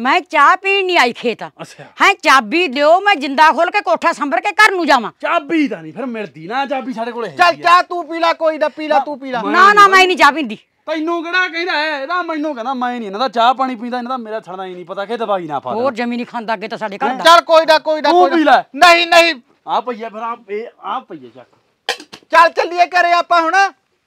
ਮੈਂ ਚਾਹ ਪੀਣ ਨਹੀਂ ਆਈ ਖੇਤ ਅੱਛਾ ਹਾਂ ਚਾਬੀ ਦਿਓ ਮੈਂ ਜਿੰਦਾ ਖੋਲ ਕੇ ਕੋਠਾ ਸੰਭਰ ਕੇ ਘਰ ਨੂੰ ਜਾਵਾਂ ਚਾਬੀ ਤਾਂ ਨਹੀਂ ਫਿਰ ਮਿਲਦੀ ਨਾ ਚਾਬੀ ਸਾਡੇ ਕੋਲੇ ਚੱਲ ਚਾਹ ਤੂੰ ਪੀ ਲੈ ਕੋਈ ਨਾ ਪੀ ਲੈ ਤੂੰ ਪੀ ਲੈ ਨਾ ਨਾ ਮੈਂ ਨਹੀਂ ਚਾਹ ਪੀਂਦੀ ਤੈਨੂੰ ਕਿਹੜਾ ਕਹਿੰਦਾ ਹੈ ਇਹਦਾ ਮੈਨੂੰ ਕਹਿੰਦਾ ਮੈਂ ਨਹੀਂ ਇਹਨਾਂ ਦਾ ਚਾਹ ਪਾਣੀ ਪੀਂਦਾ ਇਹਨਾਂ ਦਾ ਮੇਰਾ ਛੜਨਾ ਹੀ ਨਹੀਂ ਪਤਾ ਕਿ ਦਵਾਈ ਨਾ ਪਾ ਹੋਰ ਜਮੀ ਨਹੀਂ ਖਾਂਦਾ ਅੱਗੇ ਤਾਂ ਸਾਡੇ ਘਰ ਦਾ ਚੱਲ ਕੋਈ ਨਾ ਕੋਈ ਨਾ ਤੂੰ ਪੀ ਲੈ ਨਹੀਂ ਨਹੀਂ ਆ ਪਈਏ ਫਿਰ ਆ ਇਹ ਆ ਪਈਏ ਚੱਕ ਚੱਲ ਚੱਲੀਏ ਘਰੇ ਆਪਾਂ ਹੁਣ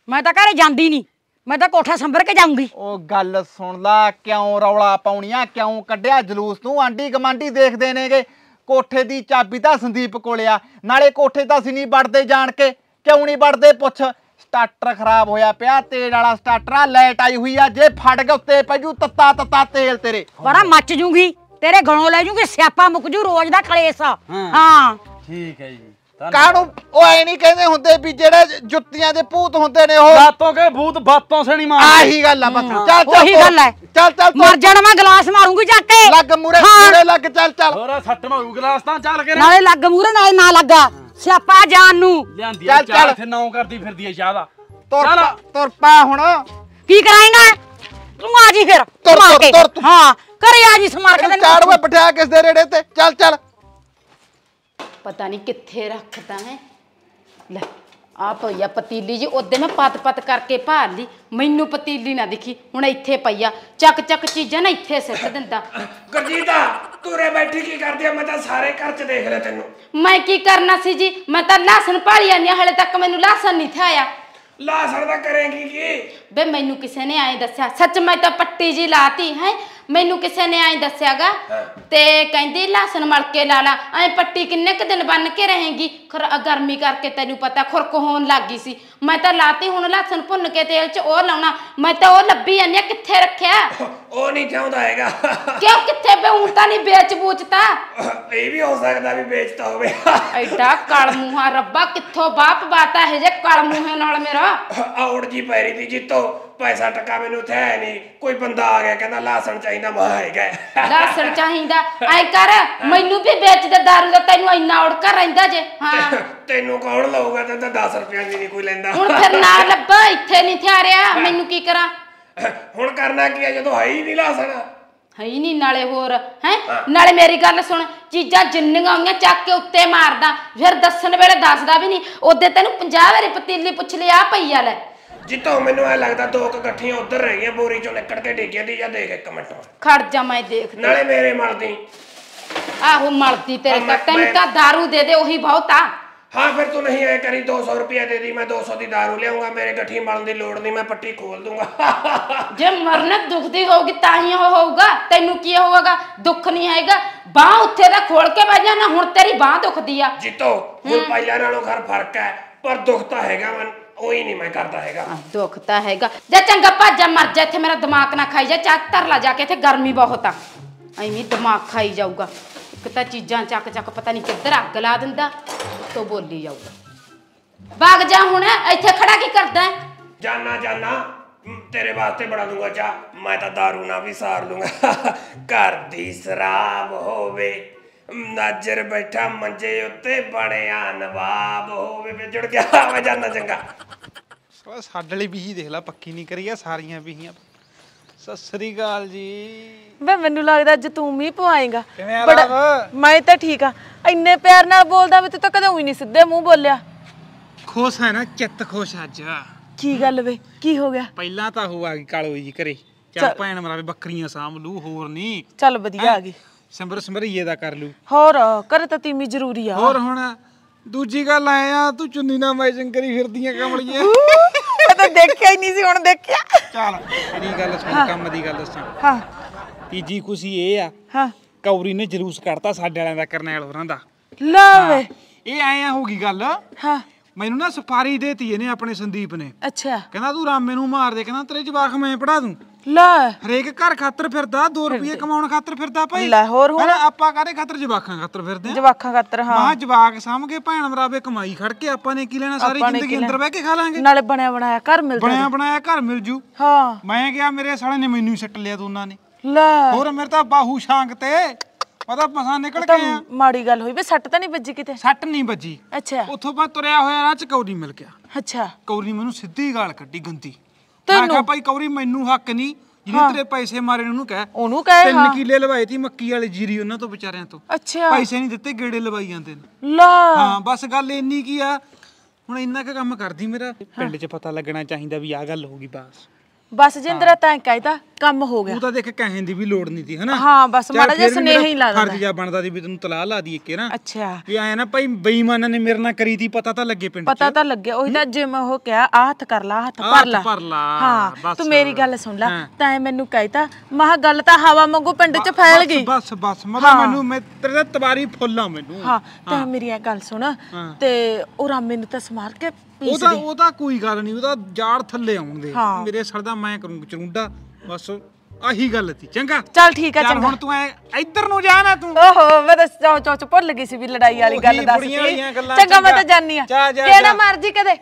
ਮੈਂ ਤਾਂ ਘਰੇ ਜਾਂਦੀ ਨਹੀਂ ਮੈਂ ਤਾਂ ਕੋਠਾ ਸੰਭਰ ਕੇ ਜਾਊਂਗੀ ਉਹ ਗੱਲ ਸੁਣ ਲਾ ਕਿਉਂ ਰੌਲਾ ਪਾਉਣੀਆ ਕਿਉਂ ਕੱਢਿਆ ਜਲੂਸ ਤੂੰ ਆਂਡੀ ਗਮਾਂਡੀ ਦੇਖਦੇ ਨੇਗੇ ਕੋਠੇ ਦੀ ਚਾਬੀ ਤਾਂ ਸੰਦੀਪ ਕੋਲੇ ਆ ਨਾਲੇ ਕੋਠੇ ਤਾਂ ਅਸੀਂ ਨਹੀਂ ਵੜਦੇ ਜਾਣ ਕੇ ਕਿਉਂ ਨਹੀਂ ਵੜਦੇ ਪੁੱਛ ਸਟਾਰਟਰ ਖਰਾਬ ਹੋਇਆ ਪਿਆ ਤੇਲ ਵਾਲਾ ਸਟਾਰਟਰ ਆ ਲੈਟ ਆਈ ਹੋਈ ਆ ਜੇ ਫੜ ਕੇ ਉੱਤੇ ਪੈ ਜੂ ਤੱਤਾ ਤੱਤਾ ਤੇਲ ਤੇਰੇ ਬੜਾ ਮੱਚ ਜੂਗੀ ਤੇਰੇ ਘਰੋਂ ਲੈ ਜੂਗੀ ਸਿਆਪਾ ਮੁੱਕ ਜੂ ਰੋਜ਼ ਦਾ ਕਲੇਸ਼ ਹਾਂ ਠੀਕ ਹੈ ਜੀ ਕਾਣੂ ਉਹ ਐ ਨਹੀਂ ਕਹਿੰਦੇ ਹੁੰਦੇ ਵੀ ਜਿਹੜੇ ਜੁੱਤੀਆਂ ਦੇ ਭੂਤ ਹੁੰਦੇ ਨੇ ਉਹ ਬਾਤੋਂ ਕੇ ਭੂਤ ਬਾਤੋਂ ਸੇ ਨਹੀਂ ਮਾਰਦੇ ਆਹੀ ਗੱਲ ਆ ਬਸ ਚੱਲ ਚੱਲ ਉਹੀ ਗੱਲ ਐ ਚੱਲ ਚੱਲ ਮਰ ਜਾਣਾ ਮੈਂ ਗਲਾਸ ਮਾਰੂੰਗੀ ਜਾ ਕੇ ਲੱਗ ਮੂਰੇ ਮੂਰੇ ਲੱਗ ਚੱਲ ਚੱਲ ਹੋਰ ਸੱਟ ਮਾਰੂ ਗਲਾਸ ਤਾਂ ਚੱਲ ਕੇ ਨਾਲੇ ਲੱਗ ਮੂਰੇ ਨਾਲੇ ਨਾ ਲੱਗਾ ਸਿਆਪਾ ਜਾਨ ਨੂੰ ਲਿਆਂਦੀ ਚੱਲ ਚੱਲ ਫਿਰ ਨਾਉ ਕਰਦੀ ਫਿਰਦੀ ਐ ਸ਼ਾਦਾ ਤੁਰ ਤੁਰ ਪਾ ਹੁਣ ਕੀ ਕਰਾਏਗਾ ਤੂੰ ਆ ਜੀ ਫਿਰ ਤੁਰ ਤੁਰ ਹਾਂ ਕਰੇ ਆ ਜੀ ਸਮਾਰ ਕੇ ਤੈਨੂੰ ਚਾੜ ਵੇ ਬਿਠਾ ਕਿਸ ਦੇ ਰੇੜੇ ਤੇ ਚੱਲ ਚੱਲ ਪਤਾ ਨਹੀਂ ਕਿੱਥੇ ਰੱਖਤਾ ਹੈ ਲੈ ਆ ਪਈ ਪਤੀਲੀ ਜੀ ਉਹਦੇ ਮੈਂ ਪਤ-ਪਤ ਕਰਕੇ ਭਾਰ ਲਈ ਮੈਨੂੰ ਪਤੀਲੀ ਨਾ ਦਿਖੀ ਹੁਣ ਇੱਥੇ ਪਈਆ ਚੱਕ ਚੱਕ ਚੀਜ਼ਾਂ ਨਾ ਇੱਥੇ ਸਿੱਟ ਦਿੰਦਾ ਗੁਰਜੀਤਾ ਤੂਰੇ ਬੈਠੀ ਕੀ ਕਰਦੀ ਆ ਮੈਂ ਤਾਂ ਸਾਰੇ ਘਰ ਚ ਦੇਖ ਲਿਆ ਤੈਨੂੰ ਮੈਂ ਕੀ ਕਰਨਾ ਸੀ ਜੀ ਮੈਂ ਤਾਂ ਲਾਸਣ ਭਾਲੀ ਆਨੀ ਹਲੇ ਤੱਕ ਮੈਨੂੰ ਲਾਸਣ ਨਹੀਂ ਥਾਇਆ ਲਾਸਣ ਦਾ ਕਰੇਂਗੀ ਕੀ ਬੇ ਮੈਨੂੰ ਕਿਸੇ ਨੇ ਆਏ ਦੱਸਿਆ ਸੱਚ ਮੈਂ ਤਾਂ ਪੱਟੀ ਜੀ ਲਾਤੀ ਹੈ ਮੈਨੂੰ ਕਿਸੇ ਨੇ ਐਂ ਦੱਸਿਆਗਾ ਤੇ ਕਹਿੰਦੀ ਲਸਣ ਕੇ ਲਾ ਲਾ ਐ ਪੱਟੀ ਕਿੰਨੇ ਕ ਦਿਨ ਬੰਨ ਕੇ ਰਹੇਗੀ ਗਰਮੀ ਕਰਕੇ ਤੈਨੂੰ ਪਤਾ ਖੁਰਕ ਹੋਣ ਲੱਗੀ ਸੀ ਮੈਂ ਤਾਂ ਲਾਤੀ ਹੁਣ ਲਸਣ ਭੁੰਨ ਕੇ ਤੇਲ 'ਚ ਉਹ ਲਾਉਣਾ ਮੈਂ ਤਾਂ ਉਹ ਲੱਭੀ ਜਾਂਦੀ ਕਿੱਥੇ ਰੱਖਿਆ ਉਹ ਨਹੀਂ ਚਾਹੁੰਦਾ ਹੈਗਾ ਕਿਉਂ ਕਿੱਥੇ ਬਹੂੰ ਤਾਂ ਨਹੀਂ ਵੇਚ ਬੂਚਤਾ ਇਹ ਵੀ ਹੋ ਸਕਦਾ ਵੀ ਵੇਚਤਾ ਹੋਵੇ ਐਡਾ ਕਲਮੂਹਾ ਰੱਬਾ ਕਿੱਥੋਂ ਬਾਪ ਬਾਤਾ ਹੈ ਜੇ ਕਲਮੂਹੇ ਨਾਲ ਮੇਰਾ ਔੜ ਜੀ ਪੈਰੀ ਦੀ ਜਿੱਤੋ ਪੈਸਾ ਟੱਕਾ ਮੈਨੂੰ ਉੱਥੇ ਹੈ ਨਹੀਂ ਕੋਈ ਬੰਦਾ ਆ ਗਿਆ ਕਹਿੰਦਾ ਲਾਸਣ ਚਾਹੀਦਾ ਆ ਗਿਆ ਲਾਸਣ ਚਾਹੀਦਾ ਐ ਕਰ ਮੈਨੂੰ ਵੀ ਵੇਚ ਦੇ दारू ਦਾ ਤੈਨੂੰ ਇੰਨਾ ਔੜਕਾ ਰਹਿੰਦਾ ਜੇ ਹਾਂ ਤੈਨੂੰ ਕੌਣ ਲਊਗਾ ਤੇ ਤਾਂ 10 ਰੁਪਏ ਵੀ ਨਹੀਂ ਕੋਈ ਲੈਂਦਾ ਹੁਣ ਫਿਰ ਨਾ ਲੱਭਾ ਇੱਥੇ ਨਹੀਂ ਥਿਆਰਿਆ ਮੈਨੂੰ ਕੀ ਕਰਾਂ ਹੁਣ ਕਰਨਾ ਕੀ ਹੈ ਜਦੋਂ ਹੈ ਹੀ ਨਹੀਂ ਲਾਸਣ ਹੈ ਹੀ ਨਹੀਂ ਨਾਲੇ ਹੋਰ ਹੈ ਨਾਲੇ ਮੇਰੀ ਗੱਲ ਸੁਣ ਚੀਜ਼ਾਂ ਜਿੰਨੀਆਂ ਹੋਈਆਂ ਚੱਕ ਕੇ ਉੱਤੇ ਮਾਰਦਾ ਫਿਰ ਦੱਸਣ ਵੇਲੇ ਦੱਸਦਾ ਵੀ ਨਹੀਂ ਉਹਦੇ ਤੈਨੂੰ 50 ਵਾਰੀ ਪਤੀਲੀ ਪੁੱਛ ਲਈ ਆ ਪਈਆ ਲੈ ਜਿੱਥੋਂ ਮੈਨੂੰ ਐ ਲੱਗਦਾ ਦੋ ਕੁ ਇਕੱਠੀਆਂ ਉੱਧਰ ਰਹਿ ਗਈਆਂ ਬੋਰੀ ਚੋਂ ਨਿਕੜ ਕੇ ਡੇਗੀਆਂ ਦੀ ਜਾਂ ਦੇਖ ਇੱਕ ਮਿੰਟ ਖੜ ਜਾ ਮੈਂ ਦੇਖ ਨਾਲੇ ਮੇਰੇ ਮਲਦੀ ਆਹੋ ਮਲਦੀ ਤੇਰੇ ਤਾਂ ਤੈਨੂੰ ਤਾਂ दारू ਦੇ ਦੇ ਉਹੀ ਬਹੁਤਾ ਹਾਂ ਫਿਰ ਤੂੰ ਨਹੀਂ ਐ ਕਰੀ 200 ਰੁਪਿਆ ਦੇ ਦੀ ਮੈਂ 200 ਦੀ दारू ਲਿਆਉਂਗਾ ਮੇਰੇ ਗੱਠੀ ਮਲਣ ਦੀ ਲੋੜ ਨਹੀਂ ਮੈਂ ਪੱਟੀ ਖੋਲ ਦੂੰਗਾ ਜੇ ਮਰਨਤ ਦੁਖਦੀ ਹੋਊਗੀ ਤਾਂ ਹੀ ਉਹ ਹੋਊਗਾ ਤੈਨੂੰ ਕੀ ਹੋਊਗਾ ਦੁੱਖ ਨਹੀਂ ਆਏਗਾ ਬਾਹ ਉੱਥੇ ਦਾ ਖੋਲ ਕੇ ਬਹਿ ਜਾਣਾ ਹੁਣ ਤੇਰੀ ਬਾਹ ਦੁਖਦੀ ਆ ਜਿੱਤੋ ਹੁਣ ਪਹਿਲਾਂ ਨਾਲੋਂ ਘਰ ਫਰਕ ਹੈ ਪਰ ਦੁੱਖ ਤਾਂ ਹੈਗਾ ਮਨ ਉਹੀ ਨਹੀਂ ਮੈਂ ਕਰਦਾ ਹੈਗਾ ਦੁੱਖ ਤਾਂ ਹੈਗਾ ਜੇ ਚੰਗਾ ਭਾਜਾ ਮਰ ਜਾ ਇੱਥੇ ਮੇਰਾ ਦਿਮਾਗ ਨਾ ਖਾਈ ਜਾ ਚੱਕ ਧਰ ਲਾ ਜਾ ਕੇ ਇੱਥੇ ਗਰਮੀ ਬਹੁਤ ਆ ਐਵੇਂ ਦਿਮਾਗ ਖਾਈ ਜਾਊਗਾ ਇੱਕ ਤਾਂ ਚੀਜ਼ਾਂ ਚੱਕ ਚੱਕ ਪਤਾ ਨਹੀਂ ਕਿੱਧਰ ਅੱਗ ਲਾ ਦਿੰਦਾ ਤੋ ਬੋਲੀ ਜਾਊਗਾ ਭੱਗ ਜਾ ਹੁਣ ਇੱਥੇ ਖੜਾ ਕੀ ਕਰਦਾ ਜਾਨਾ ਜਾਨਾ ਤੇਰੇ ਵਾਸਤੇ ਬਣਾ ਦੂੰਗਾ ਚਾ ਮੈਂ ਤਾਂ दारू ਨਾ ਵੀ ਸਾਰ ਲੂੰਗਾ ਘਰ ਦੀ ਸ਼ਰਾਬ ਹੋਵੇ ਨਾਜਰ ਬੈਠਾ ਮੰਜੇ ਉੱਤੇ ਬੜਿਆ ਨਵਾਬ ਹੋਵੇ ਵੇ ਜੁੜ ਗਿਆ ਆਵੇ ਜਾਨਾ ਚੰਗਾ ਸਾਲਾ ਸਾਡੇ ਲਈ ਵੀ ਦੇਖ ਲੈ ਪੱਕੀ ਨਹੀਂ ਕਰੀ ਆ ਸਾਰੀਆਂ ਵੀਹੀਆਂ ਸਤਿ ਸ੍ਰੀ ਅਕਾਲ ਜੀ ਵੇ ਮੈਨੂੰ ਲੱਗਦਾ ਅੱਜ ਤੂੰ ਵੀ ਪਵਾਏਗਾ ਕਿਵੇਂ ਆ ਮੈਂ ਤਾਂ ਠੀਕ ਆ ਇੰਨੇ ਪਿਆਰ ਨਾਲ ਬੋਲਦਾ ਵੇ ਤੂੰ ਤਾਂ ਕਦੇ ਉਹੀ ਨਹੀਂ ਸਿੱਧੇ ਮੂੰਹ ਬੋਲਿਆ ਖੁਸ਼ ਹੈ ਨਾ ਚਿੱਤ ਖੁਸ਼ ਅੱਜ ਕੀ ਗੱਲ ਵੇ ਕੀ ਹੋ ਗਿਆ ਪਹਿਲਾਂ ਤਾਂ ਹੋ ਆ ਗਈ ਕਾਲੋ ਜੀ ਘਰੇ ਚੱਲ ਭੈਣ ਮਰਾਵੇ ਬੱਕਰੀਆਂ ਸਾਂਭ ਲੂ ਹੋਰ ਨਹੀਂ ਚੱਲ ਵਧੀਆ ਆ ਗਈ ਸਿਮਰ ਸਿਮਰੀਏ ਦਾ ਕਰ ਲੂ ਹੋਰ ਕਰ ਤਾ ਤੀਮੀ ਜ਼ਰੂਰੀ ਆ ਹੋਰ ਹੁਣ ਦੂਜੀ ਗੱਲ ਆਇਆ ਤੂੰ ਚੁੰਨੀ ਨਾਲ ਮੈਚਿੰਗ ਕਰੀ ਫਿਰਦੀਆਂ ਕਮਲੀਆਂ ਉਹ ਤਾਂ ਦੇਖਿਆ ਹੀ ਨਹੀਂ ਸੀ ਹੁਣ ਦੇਖਿਆ ਚਲ ਇਹਦੀ ਗੱਲ ਸੁਣ ਕੰਮ ਦੀ ਗੱਲ ਦੱਸਾਂ ਹਾਂ ਤੀਜੀ ਖੁਸ਼ੀ ਇਹ ਆ ਹਾਂ ਕੌਰੀ ਨੇ ਜਲੂਸ ਕੱਢਤਾ ਸਾਡੇ ਵਾਲਿਆਂ ਦਾ ਕਰਨੈਲ ਹੋਰਾਂ ਦਾ ਲਵੇ ਇਹ ਆਇਆ ਹੋਗੀ ਗੱਲ ਹਾਂ ਮੈਨੂੰ ਨਾ ਸਫਾਰੀ ਦੇਤੀ ਇਹਨੇ ਆਪਣੇ ਸੰਦੀਪ ਨੇ ਅੱਛਾ ਕਹਿੰਦਾ ਤੂੰ ਰਾਮੇ ਨੂੰ ਮਾਰ ਦੇ ਕਹਿੰਦਾ ਤੇਰੇ ਜਵਾਕ ਮੈਂ ਪੜਾ ਦੂੰ ਲੈ ਹਰੇਕ ਘਰ ਖਾਤਰ ਫਿਰਦਾ 2 ਰੁਪਏ ਕਮਾਉਣ ਖਾਤਰ ਫਿਰਦਾ ਭਾਈ ਲੈ ਹੋਰ ਹੋਰ ਆਪਾਂ ਕਾਰੇ ਖਾਤਰ ਜਵਾਕਾਂ ਖਾਤਰ ਫਿਰਦੇ ਆ ਜਵਾਕਾਂ ਖਾਤਰ ਹਾਂ ਮਾ ਜਵਾਕ ਸਾਹਮਣੇ ਕੇ ਭੈਣ ਮਰਾਵੇ ਕਮਾਈ ਖੜ ਕੇ ਆਪਾਂ ਨੇ ਕੀ ਲੈਣਾ ਸਾਰੀ ਜ਼ਿੰਦਗੀ ਅੰਦਰ ਬਹਿ ਕੇ ਖਾ ਲਾਂਗੇ ਨਾਲੇ ਬਣਿਆ ਬਣਾਇਆ ਘਰ ਮਿਲ ਜੂ ਬਣਿਆ ਬਣਾਇਆ ਘਰ ਮਿਲ ਜੂ ਹਾਂ ਮੈਂ ਕਿਹਾ ਮੇਰੇ ਸਾਲੇ ਨੇ ਮੈਨੂੰ ਹੀ ਸੱਟ ਲਿਆ ਦੋਨਾਂ ਨੇ ਲੈ ਹੋਰ ਮੇਰੇ ਤਾਂ ਬਾਹੂ ਸ਼ਾਂਕ ਤੇ ਪਤਾ ਪਸਾਂ ਨਿਕਲ ਗਏ ਆ ਮਾੜੀ ਗੱਲ ਹੋਈ ਵੇ ਸੱਟ ਤਾਂ ਨਹੀਂ ਵੱਜੀ ਕਿਤੇ ਸੱਟ ਨਹੀਂ ਵੱਜੀ ਅੱਛਾ ਉੱਥੋਂ ਬਾਅਦ ਤੁਰਿਆ ਹੋਇਆ ਰਾਹ ਚ ਕੌਰੀ ਮਿਲ ਗਿਆ ਅੱਛਾ ਕੌਰੀ ਮੈਨੂੰ ਸਿੱਧੀ ਗਾਲ ਕੱਢੀ ਗੰਦੀ ਮੈਂ ਕਿਹਾ ਭਾਈ ਕੌਰੀ ਮੈਨੂੰ ਹੱਕ ਨਹੀਂ ਜਿਹਨੇ ਤੇਰੇ ਪੈਸੇ ਮਾਰੇ ਉਹਨੂੰ ਕਹਿ ਉਹਨੂੰ ਕਹਿ ਤਿੰਨ ਕਿੱਲੇ ਲਵਾਏ ਤੀ ਮੱਕੀ ਵਾਲੇ ਜੀਰੀ ਉਹਨਾਂ ਤੋਂ ਵਿਚਾਰਿਆਂ ਤੋਂ ਅੱਛਾ ਪੈਸੇ ਨਹੀਂ ਦਿੱਤੇ ਗੇੜੇ ਲਵਾਈ ਜਾਂਦੇ ਨੇ ਲਾ ਹਾਂ ਬਸ ਗੱਲ ਇੰਨੀ ਕੀ ਆ ਹੁਣ ਇੰਨਾ ਕੁ ਕੰਮ ਕਰਦੀ ਮੇਰਾ ਪਿੰਡ 'ਚ ਪਤਾ ਲੱਗਣਾ ਚਾਹੀਦਾ ਵੀ ਆ ਗੱਲ ਹੋ ਗਈ ਬਾਸ ਬਸ ਜਿੰਦਰਾ ਤਾਂ ਕਹਿਦਾ ਕੰਮ ਹੋ ਗਿਆ ਉਹ ਤਾਂ ਦੇਖ ਕਹਿਣ ਦੀ ਵੀ ਲੋੜ ਨਹੀਂ ਸੀ ਹਨਾ ਹਾਂ ਬਸ ਮਾੜਾ ਜਿਹਾ ਸਨੇਹ ਹੀ ਲਾ ਦਿੰਦਾ ਫਰਜ਼ ਬਣਦਾ ਦੀ ਵੀ ਤੈਨੂੰ ਤਲਾਹ ਲਾ ਦੀ ਇੱਕੇ ਨਾ ਅੱਛਾ ਵੀ ਆਇਆ ਨਾ ਭਾਈ ਬੇਈਮਾਨਾਂ ਨੇ ਮੇਰੇ ਨਾਲ ਕਰੀ ਦੀ ਪਤਾ ਤਾਂ ਲੱਗੇ ਪਿੰਡ ਪਤਾ ਤਾਂ ਲੱਗੇ ਉਹੀ ਤਾਂ ਜਿਮ ਉਹ ਕਿਹਾ ਆ ਹੱਥ ਕਰ ਲਾ ਹੱਥ ਭਰ ਲਾ ਭਰ ਲਾ ਹਾਂ ਤੂੰ ਮੇਰੀ ਗੱਲ ਸੁਣ ਲੈ ਤੈਂ ਮੈਨੂੰ ਕਹਿਤਾ ਮਾਹ ਗੱਲ ਤਾਂ ਹਵਾ ਵਾਂਗੂ ਪਿੰਡ 'ਚ ਫੈਲ ਗਈ ਬਸ ਬਸ ਮਤਲਬ ਮੈਨੂੰ ਮੈਂ ਤੇਰੇ ਤਵਾਰੀ ਫੁੱਲਾਂ ਮੈਨੂੰ ਹਾਂ ਤੈਂ ਮੇਰੀ ਇਹ ਗੱਲ ਸੁਣ ਤੇ ਉਹ ਰਾਮੇ ਨੂੰ ਤਾਂ ਸਮਾਰ ਕੇ ਉਹਦਾ ਉਹਦਾ ਕੋਈ ਗੱਲ ਨਹੀਂ ਉਹਦਾ ਜਾੜ ਥੱਲੇ ਆਉਣ ਦੇ ਮੇਰੇ ਸਰਦਾ ਮੈਂ ਕਰੂੰ ਚਰੁੰਡਾ ਬਸ ਆਹੀ ਗੱਲ ਸੀ ਚੰਗਾ ਚੱਲ ਠੀਕ ਆ ਚੰਗਾ ਹੁਣ ਤੂੰ ਐ ਇੱਧਰ ਨੂੰ ਜਾ ਨਾ ਤੂੰ ਓਹੋ ਮੈਂ ਤਾਂ ਚੋ ਚੋ ਚ ਭੁੱਲ ਗਈ ਸੀ ਵੀ ਲੜਾਈ ਵਾਲੀ ਗੱਲ ਦੱਸ ਚੰਗਾ ਮੈਂ ਤਾਂ ਜਾਣੀ ਆ ਕਿਹੜਾ ਮਰਜੀ ਕਦੇ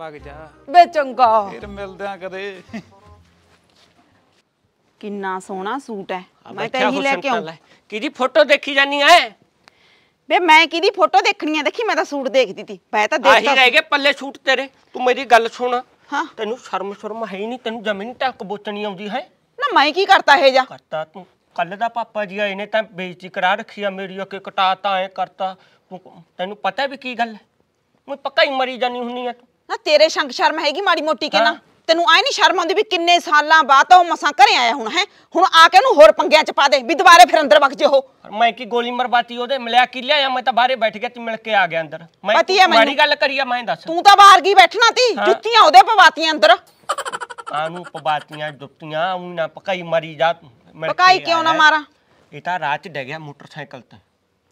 ਭਗ ਜਾ ਬੇ ਚੰਗਾ ਫਿਰ ਮਿਲਦੇ ਆ ਕਦੇ ਕਿੰਨਾ ਸੋਹਣਾ ਸੂਟ ਹੈ ਮੈਂ ਤਾਂ ਇਹੀ ਲੈ ਕੇ ਆਉਂ ਕਿ ਜੀ ਫੋਟੋ ਦੇਖੀ ਜਾਨੀ ਐ ਬੇ ਮੈਂ ਕਿਹਦੀ ਫੋਟੋ ਦੇਖਣੀ ਆ ਦੇਖੀ ਮੈਂ ਤਾਂ ਸੂਟ ਦੇਖਦੀ ਸੀ ਮੈਂ ਤਾਂ ਆਹੀ ਰਹਿ ਗਏ ਪੱਲੇ ਛੂਟ ਤੇਰੇ ਤੂੰ ਮੇਰੀ ਗੱਲ ਸੁਣ ਹਾਂ ਤੈਨੂੰ ਸ਼ਰਮ ਸ਼ਰਮ ਹੈ ਹੀ ਨਹੀਂ ਤੈਨੂੰ ਜਮੀਨ ਟੱਕ ਬੋਚਣੀ ਆਉਂਦੀ ਹੈ ਨਾ ਮੈਂ ਕੀ ਕਰਤਾ ਇਹ ਜਾ ਕਰਤਾ ਤੂੰ ਕੱਲ ਦਾ ਪਾਪਾ ਜੀ ਆਏ ਨੇ ਤਾਂ ਬੇਇੱਜ਼ਤੀ ਕਰਾ ਰੱਖੀ ਆ ਮੇਰੀ ਅੱਗੇ ਕਟਾਤਾ ਐ ਕਰਤਾ ਤੈਨੂੰ ਪਤਾ ਵੀ ਕੀ ਗੱਲ ਹੈ ਮੈਂ ਪੱਕਾ ਹੀ ਮਰੀ ਜਾਨੀ ਹੁੰਨੀ ਆ ਤੂੰ ਨਾ ਤੇਰੇ ਸ਼ੰਕ ਸ਼ਰਮ ਹੈਗੀ ਮਾੜੀ ਮੋਟੀ ਕੇ ਨਾ ਤੈਨੂੰ ਆਏ ਨਹੀਂ ਸ਼ਰਮ ਆਉਂਦੀ ਵੀ ਕਿੰਨੇ ਸਾਲਾਂ ਬਾਅਦ ਤਾਂ ਉਹ ਮਸਾਂ ਘਰੇ ਆਇਆ ਹੁਣ ਹੈ ਹੁਣ ਆ ਕੇ ਉਹਨੂੰ ਹੋਰ ਪੰਗਿਆਂ ਚ ਪਾ ਦੇ ਵੀ ਦੁਬਾਰੇ ਫਿਰ ਅੰਦਰ ਵਗ ਜੇ ਉਹ ਮੈਂ ਕੀ ਗੋਲੀ ਮਰਵਾਤੀ ਉਹਦੇ ਮਿਲਿਆ ਕੀ ਲਿਆ ਮੈਂ ਤਾਂ ਬਾਹਰੇ ਬੈਠ ਗਿਆ ਤੇ ਮਿਲ ਕੇ ਆ ਗਿਆ ਅੰਦਰ ਮੈਂ ਮਾੜੀ ਗੱਲ ਕਰੀਆ ਮੈਂ ਦੱਸ ਤੂੰ ਤਾਂ ਬਾਹਰ ਗਈ ਬੈਠਣਾ ਤੀ ਜੁੱਤੀਆਂ ਉਹਦੇ ਪਵਾਤੀਆਂ ਅੰਦਰ ਆਨੂੰ ਪਵਾਤੀਆਂ ਜੁੱਤੀਆਂ ਉਹ ਨਾ ਪਕਾਈ ਮਰੀ ਜਾ ਪਕਾਈ ਕਿਉਂ ਨਾ ਮਾਰਾਂ ਇਹ ਤਾਂ ਰਾਤ ਚ ਡੈ ਗਿਆ ਮੋਟਰਸਾਈਕਲ ਤੇ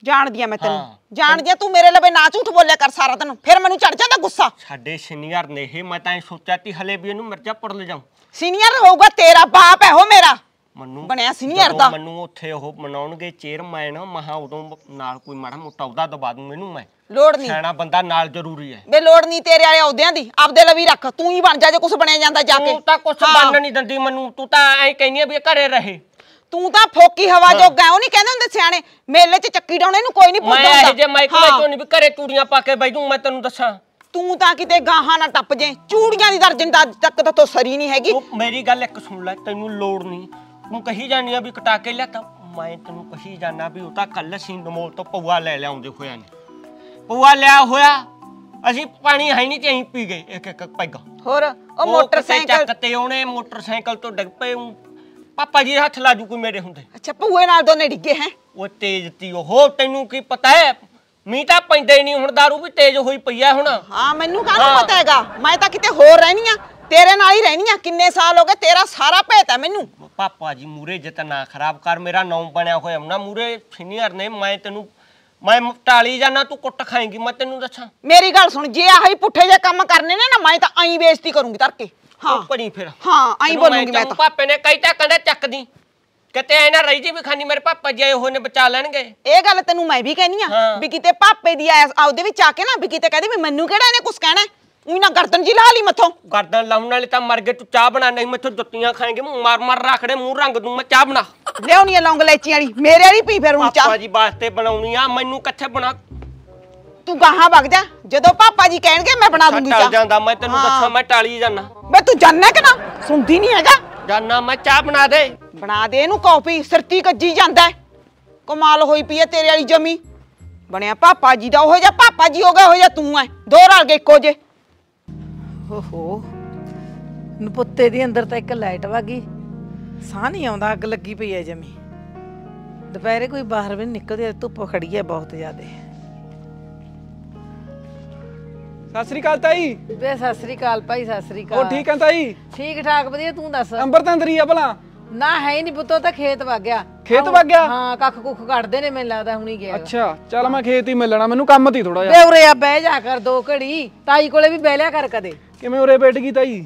ਜਾਣਦੀ ਆ ਮੈਂ ਤੈਨੂੰ ਹਾਂ। ਜਾਣਦੀ ਆ ਤੂੰ ਮੇਰੇ ਲਵੇ ਨਾ ਝੂਠ ਬੋਲਿਆ ਕਰ ਸਾਰਾ ਦਿਨ ਫਿਰ ਮੈਨੂੰ ਚੜ ਜਾਂਦਾ ਗੁੱਸਾ ਸਾਡੇ ਸੀਨੀਅਰ ਨੇ ਇਹ ਮੈਂ ਤਾਂ ਸੋਚਿਆ ਤੀ ਹਲੇ ਵੀ ਇਹਨੂੰ ਪੜ ਲੈ ਜਾਉਂ ਸੀਨੀਅਰ ਹੋਊਗਾ ਤੇਰਾ ਬਾਪ ਹੈ ਉਹ ਮੇਰਾ ਮੈਨੂੰ ਬਣਿਆ ਸੀਨੀਅਰ ਦਾ। ਮੈਨੂੰ ਉੱਥੇ ਉਹ ਮਨਾਉਣਗੇ ਚੇਅਰਮੈਨ ਮਹਾ ਉਦੋਂ ਨਾਲ ਕੋਈ ਮਾੜਾ ਮੋਟਾ ਉਹਦਾ ਦਬਾ ਦੂੰ ਮੈਨੂੰ ਮੈਂ ਲੋੜ ਨਹੀਂ ਸਿਆਣਾ ਬੰਦਾ ਨਾਲ ਜ਼ਰੂਰੀ ਹੈ ਬੇ ਲੋੜ ਨਹੀਂ ਤੇਰੇ ਵਾਲੇ ਅਹੁਦਿਆਂ ਦੀ ਆਪਦੇ ਲਵੀ ਰੱਖ ਤੂੰ ਹੀ ਬਣ ਜਾ ਜੇ ਕੁਝ ਬਣਿਆ ਜਾਂਦਾ ਜਾ ਕੇ ਤੂੰ ਤਾਂ ਕੁਛ ਬਣਨ ਨਹੀਂ ਦਿੰਦੀ ਮੈਨੂੰ ਤੂੰ ਤਾਂ ਐਂ ਕਹਿੰਦੀ ਆ ਵੀ ਘਰੇ ਰਹੇ ਤੂੰ ਤਾਂ ਫੋਕੀ ਹਵਾ ਜੋਗਾ ਉਹ ਨਹੀਂ ਕਹਿੰਦੇ ਹੁੰਦੇ ਸਿਆਣੇ ਮੇਲੇ 'ਚ ਚੱਕੀ ਡਾਉਣੇ ਨੂੰ ਕੋਈ ਨਹੀਂ ਪੁੱਛਦਾ ਮੈਂ ਜੇ ਮਾਈਕ ਵਿੱਚ ਨਹੀਂ ਵੀ ਘਰੇ ਚੂੜੀਆਂ ਪਾ ਕੇ ਬੈਠੂ ਮੈਂ ਤੈਨੂੰ ਦੱਸਾਂ ਤੂੰ ਤਾਂ ਕਿਤੇ ਗਾਹਾਂ ਨਾਲ ਟੱਪ ਜੇ ਚੂੜੀਆਂ ਦੀ ਦਰਜਨ ਤੱਕ ਤਾਂ ਤੋ ਸਰੀ ਨਹੀਂ ਹੈਗੀ ਮੇਰੀ ਗੱਲ ਇੱਕ ਸੁਣ ਲੈ ਤੈਨੂੰ ਲੋੜ ਨਹੀਂ ਤੂੰ ਕਹੀ ਜਾਣੀ ਆ ਵੀ ਕਟਾ ਕੇ ਲਿਆ ਤਾਂ ਮੈਂ ਤੈਨੂੰ ਕਹੀ ਜਾਣਾ ਵੀ ਉਹ ਤਾਂ ਕੱਲ ਸੀ ਨਮੋਲ ਤੋਂ ਪਊਆ ਲੈ ਲਿਆਉਂਦੇ ਹੋਇਆ ਨੇ ਪਊਆ ਲਿਆ ਹੋਇਆ ਅਸੀਂ ਪਾਣੀ ਹੈ ਨਹੀਂ ਤੇ ਅਸੀਂ ਪੀ ਗਏ ਇੱਕ ਇੱਕ ਪੈਗ ਹੋਰ ਉਹ ਮੋਟਰਸਾਈਕਲ ਚੱਕ ਤੇ ਉਹਨੇ ਮੋਟਰਸਾਈਕਲ ਤੋਂ ਡਿੱਗ ਪਏ ਪਾਪਾ ਜੀ ਦੇ ਹੱਥ ਲਾਜੂ ਕੋਈ ਮੇਰੇ ਹੁੰਦੇ ਅੱਛਾ ਭੂਏ ਨਾਲ ਦੋਨੇ ਡਿੱਗੇ ਹੈ ਉਹ ਤੇਜ਼ ਤੀ ਉਹ ਤੈਨੂੰ ਕੀ ਪਤਾ ਹੈ ਮੀਂਹ ਤਾਂ ਪੈਂਦੇ ਨਹੀਂ ਹੁਣ दारू ਵੀ ਤੇਜ਼ ਹੋਈ ਪਈ ਆ ਹੁਣ ਹਾਂ ਮੈਨੂੰ ਕਾਹਨੂੰ ਪਤਾ ਹੈਗਾ ਮੈਂ ਤਾਂ ਕਿਤੇ ਹੋਰ ਰਹਿਣੀ ਆ ਤੇਰੇ ਨਾਲ ਹੀ ਰਹਿਣੀ ਆ ਕਿੰਨੇ ਸਾਲ ਹੋ ਗਏ ਤੇਰਾ ਸਾਰਾ ਭੇਤ ਹੈ ਮੈਨੂੰ ਪਾਪਾ ਜੀ ਮੂਰੇ ਜੇ ਨਾ ਖਰਾਬ ਕਰ ਮੇਰਾ ਨਾਮ ਬਣਿਆ ਹੋਇਆ ਨਾ ਮੂਰੇ ਫਿਨੀਅਰ ਨੇ ਮੈਂ ਤੈਨੂੰ ਮੈਂ ਟਾਲੀ ਜਾਣਾ ਤੂੰ ਕੁੱਟ ਖਾਏਂਗੀ ਮੈਂ ਤੈਨੂੰ ਦੱਸਾਂ ਮੇਰੀ ਗੱਲ ਸੁਣ ਜੇ ਆਹੀ ਪੁੱਠੇ ਜੇ ਕੰਮ ਕਰਨੇ ਨੇ ਨਾ ਮੈਂ ਤਾਂ ਐਂ ਬੇਇੱਜ਼ਤੀ ਕਰੂੰਗੀ ਤਰਕੇ ਹਾਂ ਫਿਰ ਹਾਂ ਐਂ ਬੋਲੂਗੀ ਮੈਂ ਤਾਂ ਪਾਪੇ ਨੇ ਕਈ ਤਾਂ ਕਹਿੰਦਾ ਚੱਕਦੀ ਕਿਤੇ ਐ ਨਾ ਰਹੀ ਜੀ ਵੀ ਖਾਨੀ ਮੇਰੇ ਪਾਪਾ ਜੀ ਆਏ ਹੋਣੇ ਬਚਾ ਲੈਣਗੇ ਇਹ ਗੱਲ ਤੈਨੂੰ ਮੈਂ ਵੀ ਕਹਿਨੀ ਆ ਵੀ ਕਿਤੇ ਪਾਪੇ ਦੀ ਆਉਦੇ ਵਿੱਚ ਆ ਕੇ ਨਾ ਵੀ ਕਿਤੇ ਕਹਦੇ ਵੀ ਮੈਨੂੰ ਕਿਹੜਾ ਇਹਨੇ ਕੁਝ ਕਹਿਣਾ ਉਹੀ ਨਾ ਗਰਦਨ ਜੀ ਲਾ ਲਈ ਮੱਥੋਂ ਗਰਦਨ ਲਾਉਣ ਵਾਲੇ ਤਾਂ ਮਰ ਗਏ ਤੂੰ ਚਾਹ ਬਣਾ ਨਹੀਂ ਮੱਥੋਂ ਜੁੱਤੀਆਂ ਮੂੰਹ ਮਾਰ ਮਾਰ ਰੱਖੜੇ ਮੂੰਹ ਰੰਗ ਦੂੰ ਮੈਂ ਚਾਹ ਬਣਾ ਲਿਆਉਣੀ ਆ ਲੌਂਗ ਲੈਚੀ ਵਾਲੀ ਮੇਰੇ ਵਾਲੀ ਪੀ ਫਿਰ ਹੁਣ ਚਾਹ ਪਾਪਾ ਜੀ ਵਾਸਤੇ ਬਣਾਉਣੀ ਆ ਮੈਨੂੰ ਕਿੱਥੇ ਬਣਾ ਤੂੰ ਗਾਹਾਂ ਵਗ ਜਾ ਜਦੋਂ ਪਾਪਾ ਜੀ ਕਹਿਣਗੇ ਮੈਂ ਬਣਾ ਦੂੰਗੀ ਚਾਹ ਜਾਂਦਾ ਮੈਂ ਤੈਨੂੰ ਦੱਸਾਂ ਮੈਂ ਟਾਲੀ ਜਾਣਾ ਮੈਂ ਤੂੰ ਜਾਣਾ ਕਿ ਨਾ ਸੁਣਦੀ ਨਹੀਂ ਹੈਗਾ ਜਾਣਾ ਮੈਂ ਚਾਹ ਬਣਾ ਦੇ ਬਣਾ ਦੇ ਇਹਨੂੰ ਕਾਫੀ ਸਰਤੀ ਕੱਜੀ ਜਾਂਦਾ ਕਮਾਲ ਹੋਈ ਪਈ ਹੈ ਤੇਰੇ ਵਾਲੀ ਜਮੀ ਬਣਿਆ ਪਾਪਾ ਜੀ ਦਾ ਉਹ ਜਿਹਾ ਪਾਪਾ ਜੀ ਹੋ ਗਿਆ ਉਹ ਜਿਹਾ ਤੂੰ ਐ ਦੋ ਰਲ ਕੇ ਇੱਕੋ ਜੇ ਓਹੋ ਨਪੁੱਤੇ ਦੇ ਅੰਦਰ ਤਾਂ ਇੱਕ ਲਾਈਟ ਵਾਗੀ ਸਾਹ ਨਹੀਂ ਆਉਂਦਾ ਅੱਗ ਲੱਗੀ ਪਈ ਹੈ ਜਮੀ ਦੁਪਹਿਰੇ ਕੋਈ ਬਾਹਰ ਵੀ ਨਿਕਲਦੇ ਨਿਕਲਦੀ ਧੁੱਪ ਖੜੀ ਹੈ ਬਹੁਤ ਜ਼ਿਆਦੇ ਸਤਿ ਸ੍ਰੀ ਅਕਾਲ ਤਾਈ ਬੇ ਸਤਿ ਸ੍ਰੀ ਅਕਾਲ ਭਾਈ ਸਤਿ ਸ੍ਰੀ ਅਕਾਲ ਉਹ ਠੀਕ ਹੈ ਤਾਈ ਠੀਕ ਠਾਕ ਵਧੀਆ ਤੂੰ ਦੱਸ ਅੰਬਰ ਤੰਦਰੀ ਆ ਭਲਾ ਨਾ ਹੈ ਹੀ ਨਹੀਂ ਪੁੱਤੋ ਤਾਂ ਖੇਤ ਵਗ ਗਿਆ ਖੇਤ ਵਗ ਗਿਆ ਹਾਂ ਕੱਖ ਕੁੱਖ ਕੱਢਦੇ ਨੇ ਮੈਨੂੰ ਲੱਗਦਾ ਹੁਣੀ ਗਿਆ ਅੱਛਾ ਚੱਲ ਮੈਂ ਖੇਤ ਹੀ ਮਿਲਣਾ ਮੈਨੂੰ ਕੰਮ ਤੀ ਥੋੜਾ ਜਿਹਾ ਬੇ ਉਰੇ ਆ ਬਹਿ ਜਾ ਕਰ ਦੋ ਘੜੀ ਤਾਈ ਕੋਲੇ ਵੀ ਬਹਿ ਲਿਆ ਕਰ ਕਦੇ ਕਿਵੇਂ ਉਰੇ ਬੈਠ ਗਈ ਤਾਈ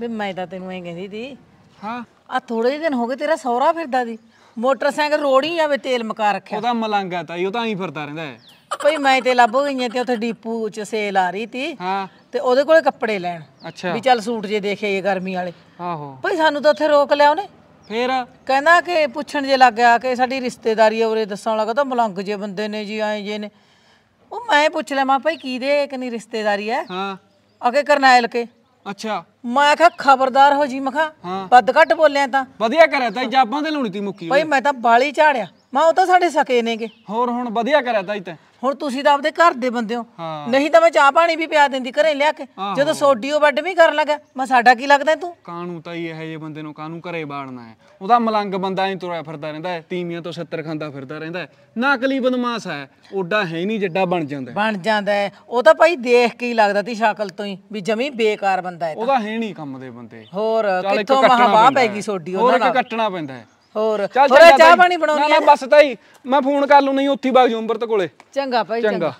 ਬੇ ਮੈਂ ਤਾਂ ਤੈਨੂੰ ਐਂ ਕਹਿੰਦੀ ਦੀ ਹਾਂ ਆ ਥੋੜੇ ਦਿਨ ਹੋ ਗਏ ਤੇਰਾ ਸੌਰਾ ਫਿਰਦਾ ਦੀ ਮੋਟਰਸਾਈਕਲ ਰੋੜੀ ਜਾਵੇ ਤੇਲ ਮਕਾ ਰੱਖਿਆ ਉਹਦਾ ਮਲੰਗਾ ਤਾਈ ਉਹ ਤਾਂ ਐਂ ਫਿਰਦਾ ਰਹਿੰਦਾ ਹੈ ਭਈ ਮੈਂ ਤੇ ਲੱਭ ਗਈ ਤੇ ਉੱਥੇ ਡੀਪੂ ਚ ਸੇਲ ਆ ਰਹੀ ਤੀ ਹਾਂ ਤੇ ਉਹਦੇ ਕੋਲੇ ਕੱਪੜੇ ਲੈਣ ਅੱਛਾ ਵੀ ਚੱਲ ਸੂਟ ਜੇ ਦੇਖੇ ਇਹ ਗਰਮੀ ਵਾਲੇ ਆਹੋ ਭਈ ਸਾਨੂੰ ਤਾਂ ਉੱਥੇ ਰੋਕ ਲਿਆ ਉਹਨੇ ਫੇਰ ਕਹਿੰਦਾ ਕਿ ਪੁੱਛਣ ਜੇ ਲੱਗਿਆ ਕਿ ਸਾਡੀ ਰਿਸ਼ਤੇਦਾਰੀ ਆ ਦੱਸਣ ਲੱਗਾ ਤਾਂ ਮਲੰਗ ਜੇ ਬੰਦੇ ਨੇ ਜੀ ਆਏ ਜੇ ਨੇ ਉਹ ਮੈਂ ਪੁੱਛ ਲਿਆ ਕੀ ਦੇ ਕਿ ਨਹੀਂ ਰਿਸ਼ਤੇਦਾਰੀ ਹੈ ਹਾਂ ਅਗੇ ਕਰਨਾਇਲ ਕੇ ਅੱਛਾ ਮੈਂ ਕਿਹਾ ਖਬਰਦਾਰ ਹੋ ਜੀ ਮਖਾ ਕਿਹਾ ਵੱਧ ਘੱਟ ਬੋਲਿਆ ਤਾਂ ਵਧੀਆ ਕਰਿਆ ਤਾਂ ਜਾਬਾਂ ਤੇ ਲਾਉਣੀ ਤੀ ਮੁੱਕੀ ਭਈ ਮੈਂ ਤਾਂ ਬਾਲੀ ਝਾੜਿਆ ਮੈਂ ਉਹ ਤਾਂ ਸਾਡੇ ਸਕੇ ਨੇਗੇ ਹੋਰ ਹੁਣ ਵਧੀਆ ਕਰਿਆ ਤਾਂ ਇਹ ਤਾਂ ਹੁਣ ਤੁਸੀਂ ਤਾਂ ਆਪਦੇ ਘਰ ਦੇ ਬੰਦੇ ਹੋ ਨਹੀਂ ਤਾਂ ਮੈਂ ਚਾਹ ਪਾਣੀ ਵੀ ਪਿਆ ਦਿੰਦੀ ਘਰੇ ਲਿਆ ਕੇ ਜਦੋਂ ਸੋਡੀਓ ਵੱਡ ਵੀ ਕਰਨ ਲੱਗਾ ਮੈਂ ਸਾਡਾ ਕੀ ਲੱਗਦਾ ਤੂੰ ਕਾਨੂੰ ਤਾਂ ਹੀ ਇਹ ਜੇ ਬੰਦੇ ਨੂੰ ਕਾਨੂੰ ਘਰੇ ਬਾੜਨਾ ਹੈ ਉਹਦਾ ਮਲੰਗ ਬੰਦਾ ਹੀ ਤੁਰਿਆ ਫਿਰਦਾ ਰਹਿੰਦਾ ਹੈ ਤੀਮੀਆਂ ਤੋਂ 70 ਖਾਂਦਾ ਫਿਰਦਾ ਰਹਿੰਦਾ ਹੈ ਨਕਲੀ ਬਦਮਾਸ਼ ਹੈ ਓਡਾ ਹੈ ਨਹੀਂ ਜੱਡਾ ਬਣ ਜਾਂਦਾ ਬਣ ਜਾਂਦਾ ਉਹ ਤਾਂ ਭਾਈ ਦੇਖ ਕੇ ਹੀ ਲੱਗਦਾ ਤੀ ਸ਼ਕਲ ਤੋਂ ਹੀ ਵੀ ਜਮੀ ਬੇਕਾਰ ਬੰਦਾ ਹੈ ਉਹਦਾ ਹੈ ਨਹੀਂ ਕੰਮ ਦੇ ਬੰਦੇ ਹੋਰ ਕਿੱਥੋਂ ਮਹਾਵਾ ਪੈ ਗਈ ਸੋਡੀਓ ਨਾਲ ਹੋਰ ਕੱਟਣਾ ਪੈਂਦਾ ਹੈ ਹੋਰ ਹੋਰ ਚਾਹ ਪਾਣੀ ਬਣਾਉਣੀ ਨਾ ਬਸ ਤਾਈ ਮੈਂ ਫੋਨ ਕਰ ਲੂ ਨਹੀਂ ਉੱਥੇ ਬਾਗ ਜੂਮਬਰਤ ਕੋਲੇ ਚੰਗਾ ਭਾਈ ਚੰਗਾ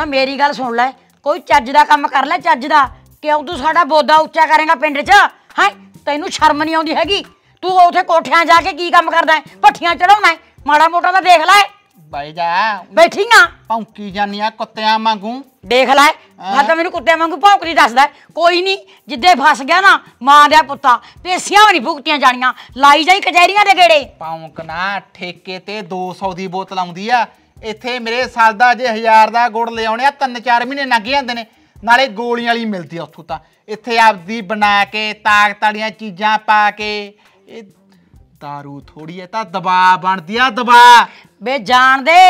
ਨਾ ਮੇਰੀ ਗੱਲ ਸੁਣ ਲੈ ਕੋਈ ਚੱਜ ਦਾ ਕੰਮ ਕਰ ਲੈ ਚੱਜ ਦਾ ਕਿਉਂ ਤੂੰ ਸਾਡਾ ਬੋਦਾ ਉੱਚਾ ਕਰੇਗਾ ਪਿੰਡ 'ਚ ਹਾਂ ਤੈਨੂੰ ਸ਼ਰਮ ਨਹੀਂ ਆਉਂਦੀ ਹੈਗੀ ਤੂੰ ਉੱਥੇ ਕੋਠਿਆਂ ਜਾ ਕੇ ਕੀ ਕੰਮ ਕਰਦਾ ਹੈ ਪੱਠੀਆਂ ਚੜਾਉਣਾ ਮਾੜਾ ਮੋਟਾ ਤਾਂ ਦੇਖ ਲੈ ਬੈ ਜਾ ਬੈਠੀ ਆ ਪੌਂਕੀ ਜਾਨੀ ਆ ਕੁੱਤਿਆਂ ਵਾਂਗੂ ਦੇਖ ਲੈ ਮੈਂ ਤਾਂ ਮੈਨੂੰ ਕੁੱਤਿਆਂ ਵਾਂਗੂ ਭੌਂਕਦੀ ਦੱਸਦਾ ਕੋਈ ਨਹੀਂ ਜਿੱਦੇ ਫਸ ਗਿਆ ਨਾ ਮਾਂ ਦਾ ਪੁੱਤਾਂ ਪੇਸੀਆਂ ਵੀ ਨਹੀਂ ਭੁਗਤੀਆਂ ਜਾਣੀਆਂ ਲਾਈ ਜਾਈ ਕਚਹਿਰੀਆਂ ਦੇ ਗੇੜੇ ਪੌਂਕਣਾ ਨਾ ਠੇਕੇ ਤੇ 200 ਦੀ ਬੋਤਲ ਆਉਂਦੀ ਆ ਇੱਥੇ ਮੇਰੇ ਸਾਲ ਦਾ ਜੇ 1000 ਦਾ ਗੁੜ ਲਿਆਉਣੇ ਆ ਤਿੰਨ ਚਾਰ ਮਹੀਨੇ ਲੱਗ ਜਾਂਦੇ ਨੇ ਨਾਲੇ ਗੋਲੀਆਂ ਵਾਲੀ ਮਿਲਦੀ ਆ ਉੱਥੋਂ ਤਾਂ ਇੱਥੇ ਆਪਦੀ ਬਣਾ ਕੇ ਤਾਕਤ ਵਾਲੀਆਂ ਚੀਜ਼ਾਂ ਪਾ ਕੇ ਇਹ दारू ਥੋੜੀ ਐ ਤਾਂ ਦਬਾ ਬਣਦੀ ਆ ਦਬਾ ਬੇ ਦੇ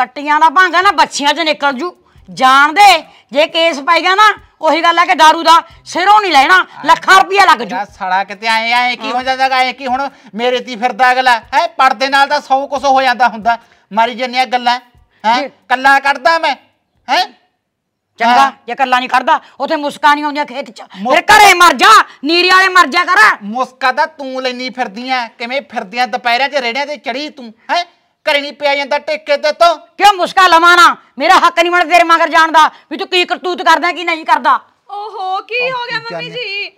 ਕੱਟੀਆਂ ਦਾ ਭਾਂਗਾ ਨਾ ਬੱਛੀਆਂ 'ਚ ਨਿਕਲ ਜੂ ਜਾਣ ਦੇ ਜੇ ਕੇਸ ਪਾਏਗਾ ਨਾ ਉਹੀ ਗੱਲ ਆ ਕਿ ਦਾਰੂ ਦਾ ਸਿਰੋਂ ਨਹੀਂ ਲੈਣਾ ਲੱਖਾਂ ਰੁਪਇਆ ਲੱਗ ਜੂ ਸੜਾ ਕਿਤੇ ਆਏ ਆਏ ਕੀ ਹੋ ਜਾਂਦਾ ਆਏ ਕੀ ਹੁਣ ਮੇਰੇ ਤੀ ਫਿਰਦਾ ਅਗਲਾ ਹੈ ਪਰਦੇ ਨਾਲ ਤਾਂ ਸੌ ਕੁਸ ਹੋ ਜਾਂਦਾ ਹੁੰਦਾ ਮਾਰੀ ਜੰਨੀਆਂ ਗੱਲਾਂ ਹੈ ਕੱਲਾ ਕੱਢਦਾ ਮੈਂ ਹੈ ਚੰਗਾ ਜੇ ਕੱਲਾ ਨਹੀਂ ਖੜਦਾ ਉਥੇ ਮੁਸਕਾ ਨਹੀਂ ਆਉਂਦੀਆਂ ਖੇਤ ਚ ਫਿਰ ਘਰੇ ਮਰ ਜਾ ਨੀਰੀ ਵਾਲੇ ਮਰ ਜਾ ਕਰ ਮੁਸਕਾ ਦਾ ਤੂੰ ਲੈਣੀ ਫਿਰਦੀਆਂ ਕਿਵੇਂ ਫਿਰਦੀਆਂ ਦੁਪਹਿਰਾਂ 'ਚ ਰੇੜਿਆਂ ਤੇ ਚੜੀ ਤੂੰ ਹੈ ਘਰੇ ਨਹੀਂ ਪਿਆ ਜਾਂਦਾ ਟੇਕੇ ਤੇ ਤੋਂ ਕਿਉਂ ਮੁਸਕਾ ਲਵਾਣਾ ਮੇਰਾ ਹੱਕ ਨਹੀਂ ਬਣਦਾ ਤੇਰੇ ਮਗਰ ਜਾਣ ਦਾ ਵੀ ਤੂੰ ਕੀ ਕਰਤੂਤ ਕਰਦਾ ਕੀ ਨਹੀਂ ਕਰਦਾ ਓਹੋ ਕੀ ਹੋ ਗਿਆ ਮੰਮੀ ਜੀ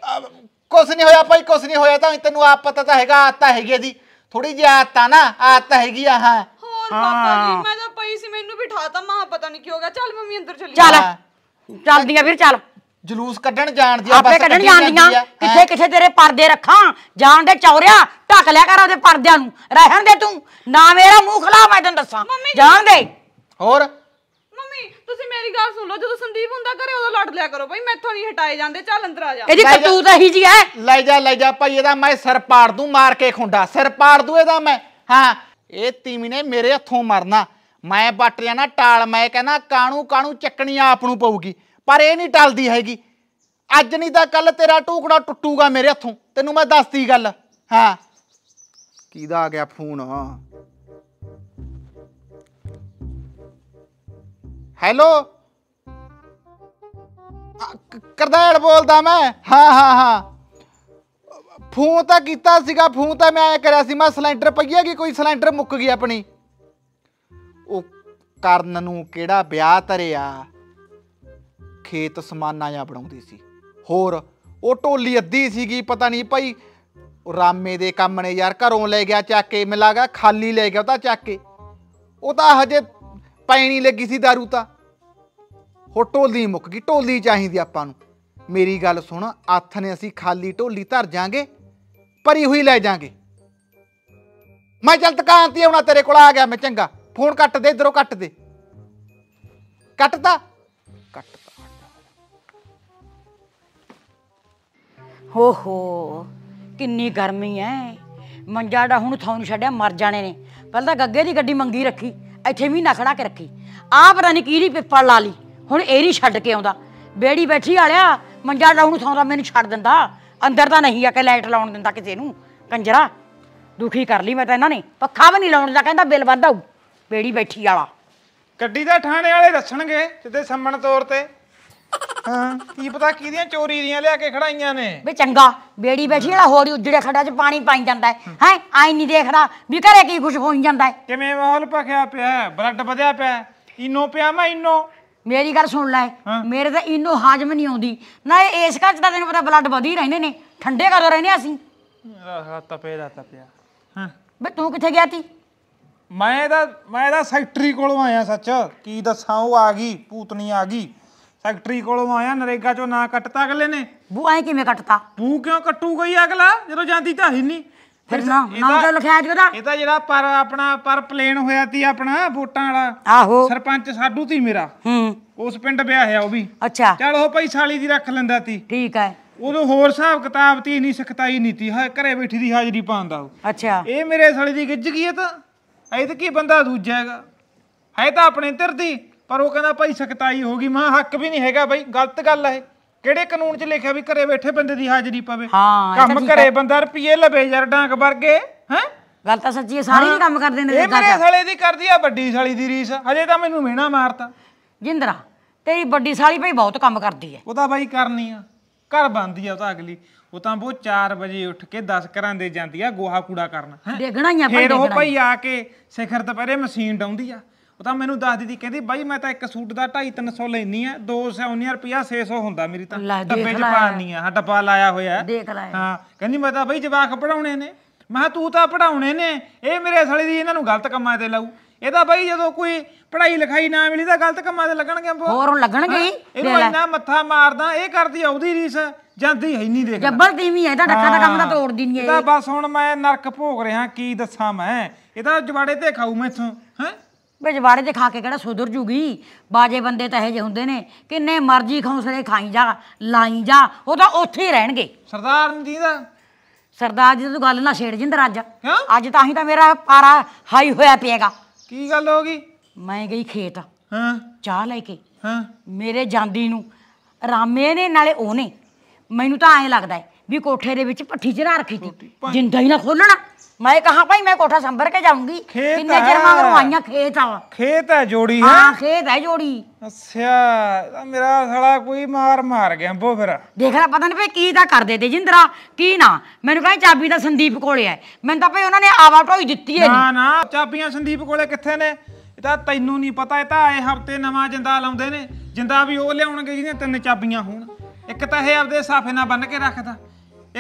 ਕੁਝ ਨਹੀਂ ਹੋਇਆ ਭਾਈ ਕੁਝ ਨਹੀਂ ਹੋਇਆ ਤਾਂ ਤੈਨੂੰ ਆਪ ਪਤਾ ਤਾਂ ਹੈਗਾ ਆਤਾ ਹੈਗੀ ਦੀ ਥੋੜੀ ਜਿਹੀ ਆਤਾ ਨਾ ਆਤਾ ਹੈਗੀ ਆ ਹਾਂ ਹੋਰ ਪਾਪਾ ਜੀ ਮੈਂ ਤਾਂ ਪਈ ਸੀ ਮੈਨੂੰ ਬਿਠਾਤਾ ਮਾਂ ਪਤਾ ਨਹੀਂ ਕੀ ਹੋ ਗਿਆ ਚੱਲ ਮੰਮੀ ਅੰਦਰ ਜਾ ਚੱਲ ਚੱਲਦੀਆਂ ਵੀਰ ਚੱਲ ਜਲੂਸ ਕੱਢਣ ਜਾਣ ਦੀ ਆਪੇ ਕੱਢਣ ਜਾਂਦੀਆਂ ਕਿੱਥੇ ਕਿੱਥੇ ਤੇਰੇ ਪਰਦੇ ਰੱਖਾਂ ਜਾਣ ਦੇ ਚੌਰਿਆ ਢੱਕ ਲਿਆ ਕਰ ਉਹਦੇ ਪਰਦਿਆਂ ਨੂੰ ਰਹਿਣ ਦੇ ਤੂੰ ਨਾ ਮੇਰਾ ਮੂੰਹ ਖਲਾ ਮੈਂ ਤੈਨੂੰ ਦੱਸਾਂ ਜਾਣ ਦੇ ਹੋਰ ਮੰਮੀ ਤੁਸੀਂ ਮੇਰੀ ਗੱਲ ਸੁਣ ਲਓ ਜਦੋਂ ਸੰਦੀਪ ਹੁੰਦਾ ਘਰੇ ਉਦੋਂ ਲੜ ਲਿਆ ਕਰੋ ਭਾਈ ਮੈਥੋਂ ਨਹੀਂ ਹਟਾਏ ਜਾਂਦੇ ਚੱਲ ਅੰਦਰ ਆ ਜਾ ਇਹਦੀ ਕਤੂਤ ਇਹੀ ਜੀ ਹੈ ਲੈ ਜਾ ਲੈ ਜਾ ਭਾਈ ਇਹਦਾ ਮੈਂ ਸਿਰ ਪਾੜ ਦੂੰ ਮਾਰ ਕੇ ਖੁੰਡਾ ਸਿਰ ਪਾੜ ਦੂੰ ਇਹਦਾ ਮੈਂ ਹਾਂ ਇਹ ਤੀਵੀਂ ਨੇ ਮੇਰੇ ਹੱਥੋਂ ਮਰਨਾ ਮੈਂ ਪੱਟ ਲਿਆ ਨਾ ਟਾਲ ਮੈਂ ਕਹਿੰਦਾ ਕਾਣੂ ਕਾਣੂ ਚੱਕਣੀ ਆਪ ਨੂੰ ਪਊਗੀ ਪਰ ਇਹ ਨਹੀਂ ਟਲਦੀ ਹੈਗੀ ਅੱਜ ਨਹੀਂ ਤਾਂ ਕੱਲ ਤੇਰਾ ਟੂਕੜਾ ਟੁੱਟੂਗਾ ਮੇਰੇ ਹੱਥੋਂ ਤੈਨੂੰ ਮੈਂ ਦੱਸਦੀ ਗੱਲ ਹਾਂ ਕਿਹਦਾ ਆ ਗਿਆ ਫੋਨ ਹੈਲੋ ਕਰਦਾੜ ਬੋਲਦਾ ਮੈਂ ਹਾਂ ਹਾਂ ਹਾਂ ਫੂ ਤਾਂ ਕੀਤਾ ਸੀਗਾ ਫੂ ਤਾਂ ਮੈਂ ਆਇਆ ਕਰਿਆ ਸੀ ਮੈਂ ਸਿਲੰਡਰ ਪਈਆ ਕਿ ਕੋਈ ਸਿਲੰਡਰ ਮੁੱਕ ਗਈ ਆਪਣੀ ਉਹ ਕਰਨ ਨੂੰ ਕਿਹੜਾ ਵਿਆਹ ਤਰਿਆ ਖੇਤ ਸਮਾਨਾ ਜਾਂ ਬਣਾਉਂਦੀ ਸੀ ਹੋਰ ਉਹ ਢੋਲੀ ਅੱਧੀ ਸੀਗੀ ਪਤਾ ਨਹੀਂ ਭਾਈ ਰਾਮੇ ਦੇ ਕੰਮ ਨੇ ਯਾਰ ਘਰੋਂ ਲੈ ਗਿਆ ਚੱਕ ਕੇ ਗਿਆ ਖਾਲੀ ਲੈ ਗਿਆ ਉਹ ਤਾਂ ਚੱਕ ਕੇ ਉਹ ਤਾਂ ਹਜੇ ਪੈਣੀ ਲੱਗੀ ਸੀ दारू ਤਾਂ ਹੋ ਢੋਲੀ ਮੁੱਕ ਗਈ ਢੋਲੀ ਚਾਹੀਦੀ ਆਪਾਂ ਨੂੰ ਮੇਰੀ ਗੱਲ ਸੁਣ ਆਥ ਨੇ ਅਸੀਂ ਖਾਲੀ ਢੋਲੀ ਧਰ ਜਾਾਂਗੇ ਭਰੀ ਹੋਈ ਲੈ ਜਾਾਂਗੇ ਮੈਂ ਜਲਦ ਤਕਾਂਤੀ ਆਉਣਾ ਤੇਰੇ ਕੋਲ ਆ ਗਿਆ ਮੈਂ ਚੰਗਾ ਫੋਨ ਕੱਟ ਦੇ ਇਧਰੋਂ ਕੱਟ ਦੇ ਕੱਟਦਾ ਕੱਟਤਾ ਹੋ ਹੋ ਕਿੰਨੀ ਗਰਮੀ ਐ ਮੰਜਾ ਡਾ ਹੁਣ ਥਾਂ ਨੂੰ ਛੱਡਿਆ ਮਰ ਜਾਣੇ ਨੇ ਪਹਿਲਾਂ ਤਾਂ ਗੱਗੇ ਦੀ ਗੱਡੀ ਮੰਗੀ ਰੱਖੀ ਇੱਥੇ ਮਹੀਨਾ ਖੜਾ ਕੇ ਰੱਖੀ ਆਹ ਪਤਾ ਨਹੀਂ ਕਿਹੜੀ ਪਿੱਪਲ ਲਾ ਲਈ ਹੁਣ ਏਰੀ ਛੱਡ ਕੇ ਆਉਂਦਾ ਬੇੜੀ ਬੈਠੀ ਆਲਿਆ ਮੰਜਾ ਡਾ ਹੁਣ ਥਾਂ ਦਾ ਮੈਨੂੰ ਛੱਡ ਦਿੰਦਾ ਅੰਦਰ ਤਾਂ ਨਹੀਂ ਆ ਕੇ ਲਾਈਟ ਲਾਉਣ ਦਿੰਦਾ ਕਿਸੇ ਨੂੰ ਕੰਜਰਾ ਦੁਖੀ ਕਰ ਲਈ ਮੈਂ ਤਾਂ ਇਹਨਾਂ ਨੇ ਪੱਖਾ ਵੀ ਨਹੀਂ ਲਾਉਣ ਦਾ ਕਹਿੰਦਾ ਬਿੱਲ ਵੱਧ ਬੇੜੀ ਬੈਠੀ ਵਾਲਾ ਗੱਡੀ ਦਾ ਥਾਣੇ ਵਾਲੇ ਦੱਸਣਗੇ ਜਿੱਦੇ ਸੰਮਣ ਤੌਰ ਤੇ ਹਾਂ ਕੀ ਪਤਾ ਕਿਹਦੀਆਂ ਚੋਰੀ ਦੀਆਂ ਲਿਆ ਕੇ ਖੜਾਈਆਂ ਨੇ ਵੇ ਚੰਗਾ ਬੇੜੀ ਬੈਠੀ ਵਾਲਾ ਹੋਰ ਉਜੜੇ ਖੜਾ ਚ ਪਾਣੀ ਪਾਈ ਜਾਂਦਾ ਹੈ ਹੈ ਆਈ ਨਹੀਂ ਦੇਖਦਾ ਵੀ ਘਰੇ ਕੀ ਖੁਸ਼ ਹੋਈ ਜਾਂਦਾ ਹੈ ਕਿਵੇਂ ਮਾਹੌਲ ਭਖਿਆ ਪਿਆ ਹੈ, ਬਲੱਡ ਵਧਿਆ ਪਿਆ ਇਨੋ ਪਿਆ ਮੈਂ ਇਨੋ ਮੇਰੀ ਗੱਲ ਸੁਣ ਲੈ ਮੇਰੇ ਤਾਂ ਇਨੋ ਹਾਜ਼ਮ ਨਹੀਂ ਆਉਂਦੀ ਨਾ ਇਹ ਇਸ ਘਰ ਚ ਤਾਂ ਤੈਨੂੰ ਪਤਾ ਬਲੱਡ ਵਧੀ ਰਹਿੰਦੇ ਨੇ ਠੰਡੇ ਕਰ ਰਹੇ ਨੇ ਅਸੀਂ ਰਾਤਾ ਪੇ ਰਾਤਾ ਪਿਆ ਹਾਂ ਵੇ ਤੂੰ ਕਿੱਥੇ ਗਿਆ ਤੀ ਮੈਂ ਇਹਦਾ ਮੈਂ ਇਹਦਾ ਸੈਕਟਰੀ ਕੋਲੋਂ ਆਇਆ ਸੱਚ ਕੀ ਦੱਸਾਂ ਉਹ ਆ ਗਈ ਪੂਤਨੀ ਆ ਗਈ ਸੈਕਟਰੀ ਕੋਲੋਂ ਆਇਆ ਨਰੇਗਾ ਚੋਂ ਨਾ ਕੱਟਤਾ ਅਗਲੇ ਨੇ ਬੂ ਐ ਕਿਵੇਂ ਕੱਟਤਾ ਤੂੰ ਕਿਉਂ ਕੱਟੂ ਗਈ ਅਗਲਾ ਜਦੋਂ ਜਾਂਦੀ ਤਾਂ ਹੀ ਨਹੀਂ ਫਿਰ ਨਾ ਨਾਮ ਤਾਂ ਲਿਖਿਆ ਜੀ ਉਹਦਾ ਇਹ ਤਾਂ ਜਿਹੜਾ ਪਰ ਆਪਣਾ ਪਰ ਪਲੇਨ ਹੋਇਆ ਤੀ ਆਪਣਾ ਵੋਟਾਂ ਵਾਲਾ ਆਹੋ ਸਰਪੰਚ ਸਾਡੂ ਤੀ ਮੇਰਾ ਹੂੰ ਉਸ ਪਿੰਡ ਹੈ ਉਹ ਵੀ ਅੱਛਾ ਚਲ ਉਹ ਭਾਈ ਸਾਲੀ ਦੀ ਰੱਖ ਲੈਂਦਾ ਤੀ ਠੀਕ ਹੈ ਉਦੋਂ ਹੋਰ ਹਿਸਾਬ ਕਿਤਾਬ ਤੀ ਨਹੀਂ ਸਖਤਾਈ ਨਹੀਂ ਤੀ ਘਰੇ ਬੈਠੀ ਦੀ ਹਾਜ਼ਰੀ ਪਾਉਂਦਾ ਉਹ ਅੱਛਾ ਇਹ ਮੇਰੇ ਸਾਲੀ ਦੀ ਗਿੱਜ ਗਈ ਤਾਂ ਕੀ ਬੰਦਾ ਦੂਜਾ ਹੈਗਾ ਹੈ ਤਾਂ ਆਪਣੇ ਧਿਰ ਦੀ ਪਰ ਉਹ ਕਹਿੰਦਾ ਭਾਈ ਸਖਤਾਈ ਹੋ ਗਈ ਮਾਂ ਹੱਕ ਵੀ ਨਹੀਂ ਹੈਗਾ ਭਾਈ ਗਲਤ ਗੱਲ ਹੈ ਕਿਹੜੇ ਕਾਨੂੰਨ 'ਚ ਲਿਖਿਆ ਵੀ ਘਰੇ ਬੈਠੇ ਬੰਦੇ ਦੀ ਹਾਜ਼ਰੀ ਪਵੇ ਹਾਂ, ਕੰਮ ਕਰੇ ਬੰਦਾ ਰੁਪਏ ਲਵੇ ਯਾਰ ਡਾਂਗ ਵਰਗੇ ਹੈ ਗੱਲ ਤਾਂ ਸੱਚੀ ਹੈ ਸਾਰੇ ਹੀ ਕੰਮ ਕਰਦੇ ਨੇ ਇਹ ਮੇਰੇ ਸਾਲੇ ਦੀ ਕਰਦੀ ਆ ਵੱਡੀ ਸਾਲੀ ਦੀ ਰੀਸ ਹਜੇ ਤਾਂ ਮੈਨੂੰ ਮਿਹਣਾ ਮਾਰਤਾ ਜਿੰਦਰਾ ਤੇਰੀ ਵੱਡੀ ਸਾਲੀ ਭਈ ਬਹੁਤ ਕੰਮ ਕਰਦੀ ਹੈ ਉਹ ਤਾਂ ਬਾਈ ਕਰਨੀ ਆ ਘਰ ਬੰਦੀ ਆ ਉਹ ਤਾਂ ਅਗਲੀ ਉਹ ਤਾਂ ਉਹ 4 ਵਜੇ ਉੱਠ ਕੇ 10 ਘਰਾਂ ਦੇ ਜਾਂਦੀ ਆ ਗੋਹਾ ਕੂੜਾ ਕਰਨ ਹੈਂ। ਹੀ ਆ ਫਿਰ ਉਹ ਡੇਗਣਾ ਭਾਈ ਆ ਕੇ ਸਿਖਰ ਦੁਪਹਿਰੇ ਮਸ਼ੀਨ ਡਾਉਂਦੀ ਆ ਉਹ ਤਾਂ ਮੈਨੂੰ ਦੱਸਦੀ ਦਿੱਤੀ ਕਹਿੰਦੀ ਬਾਈ ਮੈਂ ਤਾਂ ਇੱਕ ਸੂਟ ਦਾ 2.5 300 ਲੈਣੀ ਆ 200 ਰੁਪਿਆ 600 ਹੁੰਦਾ ਮੇਰੀ ਤਾਂ ਡੱਬੇ ਚ ਪਾਣੀ ਆ ਹਾਂ ਡੱਬਾ ਲਾਇਆ ਹੋਇਆ ਹੈ। ਦੇਖ ਲੈ ਹਾਂ ਕਹਿੰਦੀ ਮੈਂ ਤਾਂ ਬਈ ਜਵਾਕ ਪੜਾਉਣੇ ਨੇ ਮੈਂ ਕਿਹਾ ਤੂੰ ਤਾਂ ਪੜਾਉਣੇ ਨੇ ਇਹ ਮੇਰੇ ਸਾਲੇ ਦੀ ਇਹਨਾਂ ਨੂੰ ਗਲਤ ਕੰਮਾਂ ਤੇ ਲਾਉ ਇਹ ਤਾਂ ਬਈ ਜਦੋਂ ਕੋਈ ਪੜਾਈ ਲਿਖਾਈ ਨਾ ਮਿਲੀ ਤਾਂ ਗਲਤ ਕੰਮਾਂ ਤੇ ਲੱਗਣਗੇ ਹੋਰ ਹੁਣ ਲੱਗਣਗੇ ਹੀ। ਇਹਨੂੰ ਮੱਥਾ ਮਾਰਦਾ ਇਹ ਕਰਦੀ ਆਉਦੀ ਰੀਸ ਜਾਂਦੀ ਹੈ ਨਹੀਂ ਦੇਖਦਾ ਜੱਬਰ ਵੀ ਹੈ ਇਹਦਾ ਡੱਕਾ ਦਾ ਕੰਮ ਤਾਂ ਤੋੜਦੀ ਨਹੀਂ ਹੈ ਬਸ ਹੁਣ ਮੈਂ ਨਰਕ ਭੋਗ ਰਿਹਾ ਕੀ ਦੱਸਾਂ ਮੈਂ ਇਹਦਾ ਜਵਾੜੇ ਤੇ ਖਾਉ ਮੈਥੋਂ ਹੈ ਵੇ ਜਵਾੜੇ ਤੇ ਖਾ ਕੇ ਕਿਹੜਾ ਸੁਧਰ ਜੂਗੀ ਬਾਜੇ ਬੰਦੇ ਤਾਂ ਇਹੋ ਜਿਹੇ ਹੁੰਦੇ ਨੇ ਕਿੰਨੇ ਮਰਜ਼ੀ ਖੌਂਸਲੇ ਖਾਈ ਜਾ ਲਾਈ ਜਾ ਉਹ ਤਾਂ ਉੱਥੇ ਹੀ ਰਹਿਣਗੇ ਸਰਦਾਰ ਜੀ ਦਾ ਸਰਦਾਰ ਜੀ ਤੂੰ ਗੱਲ ਨਾ ਛੇੜ ਜਿੰਦਰ ਅੱਜ ਅੱਜ ਤਾਂ ਹੀ ਤਾਂ ਮੇਰਾ ਪਾਰਾ ਹਾਈ ਹੋਇਆ ਪਿਆਗਾ ਕੀ ਗੱਲ ਹੋ ਗਈ ਮੈਂ ਗਈ ਖੇਤ ਹਾਂ ਚਾਹ ਲੈ ਕੇ ਹਾਂ ਮੇਰੇ ਜਾਂਦੀ ਨੂੰ ਰਾਮੇ ਨੇ ਨਾਲੇ ਉਹਨੇ ਮੈਨੂੰ ਤਾਂ ਐਂ ਲੱਗਦਾ ਵੀ ਕੋਠੇ ਦੇ ਵਿੱਚ ਪੱਠੀ ਚੜਾ ਰੱਖੀ ਸੀ ਜਿੰਦਾ ਹੀ ਨਾ ਖੋਲਣਾ ਮੈਂ ਕਹਾ ਭਾਈ ਮੈਂ ਕੋਠਾ ਸੰਭਰ ਕੇ ਜਾਊਂਗੀ ਕਿੰਨੇ ਚਿਰ ਮਗਰੋਂ ਆਈਆਂ ਖੇਤ ਆ ਖੇਤ ਹੈ ਜੋੜੀ ਹੈ ਹਾਂ ਖੇਤ ਹੈ ਜੋੜੀ ਅੱਛਾ ਮੇਰਾ ਸਾਲਾ ਕੋਈ ਮਾਰ ਮਾਰ ਗਿਆ ਬੋ ਫਿਰ ਦੇਖ ਲੈ ਪਤਾ ਨਹੀਂ ਭਈ ਕੀ ਤਾਂ ਕਰਦੇ ਤੇ ਜਿੰਦਰਾ ਕੀ ਨਾ ਮੈਨੂੰ ਕਹਿੰਦਾ ਚਾਬੀ ਤਾਂ ਸੰਦੀਪ ਕੋਲੇ ਐ ਮੈਨੂੰ ਤਾਂ ਭਈ ਉਹਨਾਂ ਨੇ ਆਵਾ ਢੋਈ ਦਿੱਤੀ ਐ ਨਾ ਨਾ ਚਾਬੀਆਂ ਸੰਦੀਪ ਕੋਲੇ ਕਿੱਥੇ ਨੇ ਇਹ ਤਾਂ ਤੈਨੂੰ ਨਹੀਂ ਪਤਾ ਇਹ ਤਾਂ ਆਏ ਹਫਤੇ ਨਵਾਂ ਜਿੰਦਾ ਲਾਉਂਦੇ ਨੇ ਜਿੰਦਾ ਵੀ ਉਹ ਲਿਆਉਣਗੇ ਜਿਹਦੀਆਂ ਤਿੰਨ ਚਾਬੀਆਂ ਹੋਣ ਇੱਕ ਤਾਂ ਇਹ ਆਪਦੇ ਸਾਫੇ ਨਾਲ ਬੰਨ ਕੇ ਰੱਖਦਾ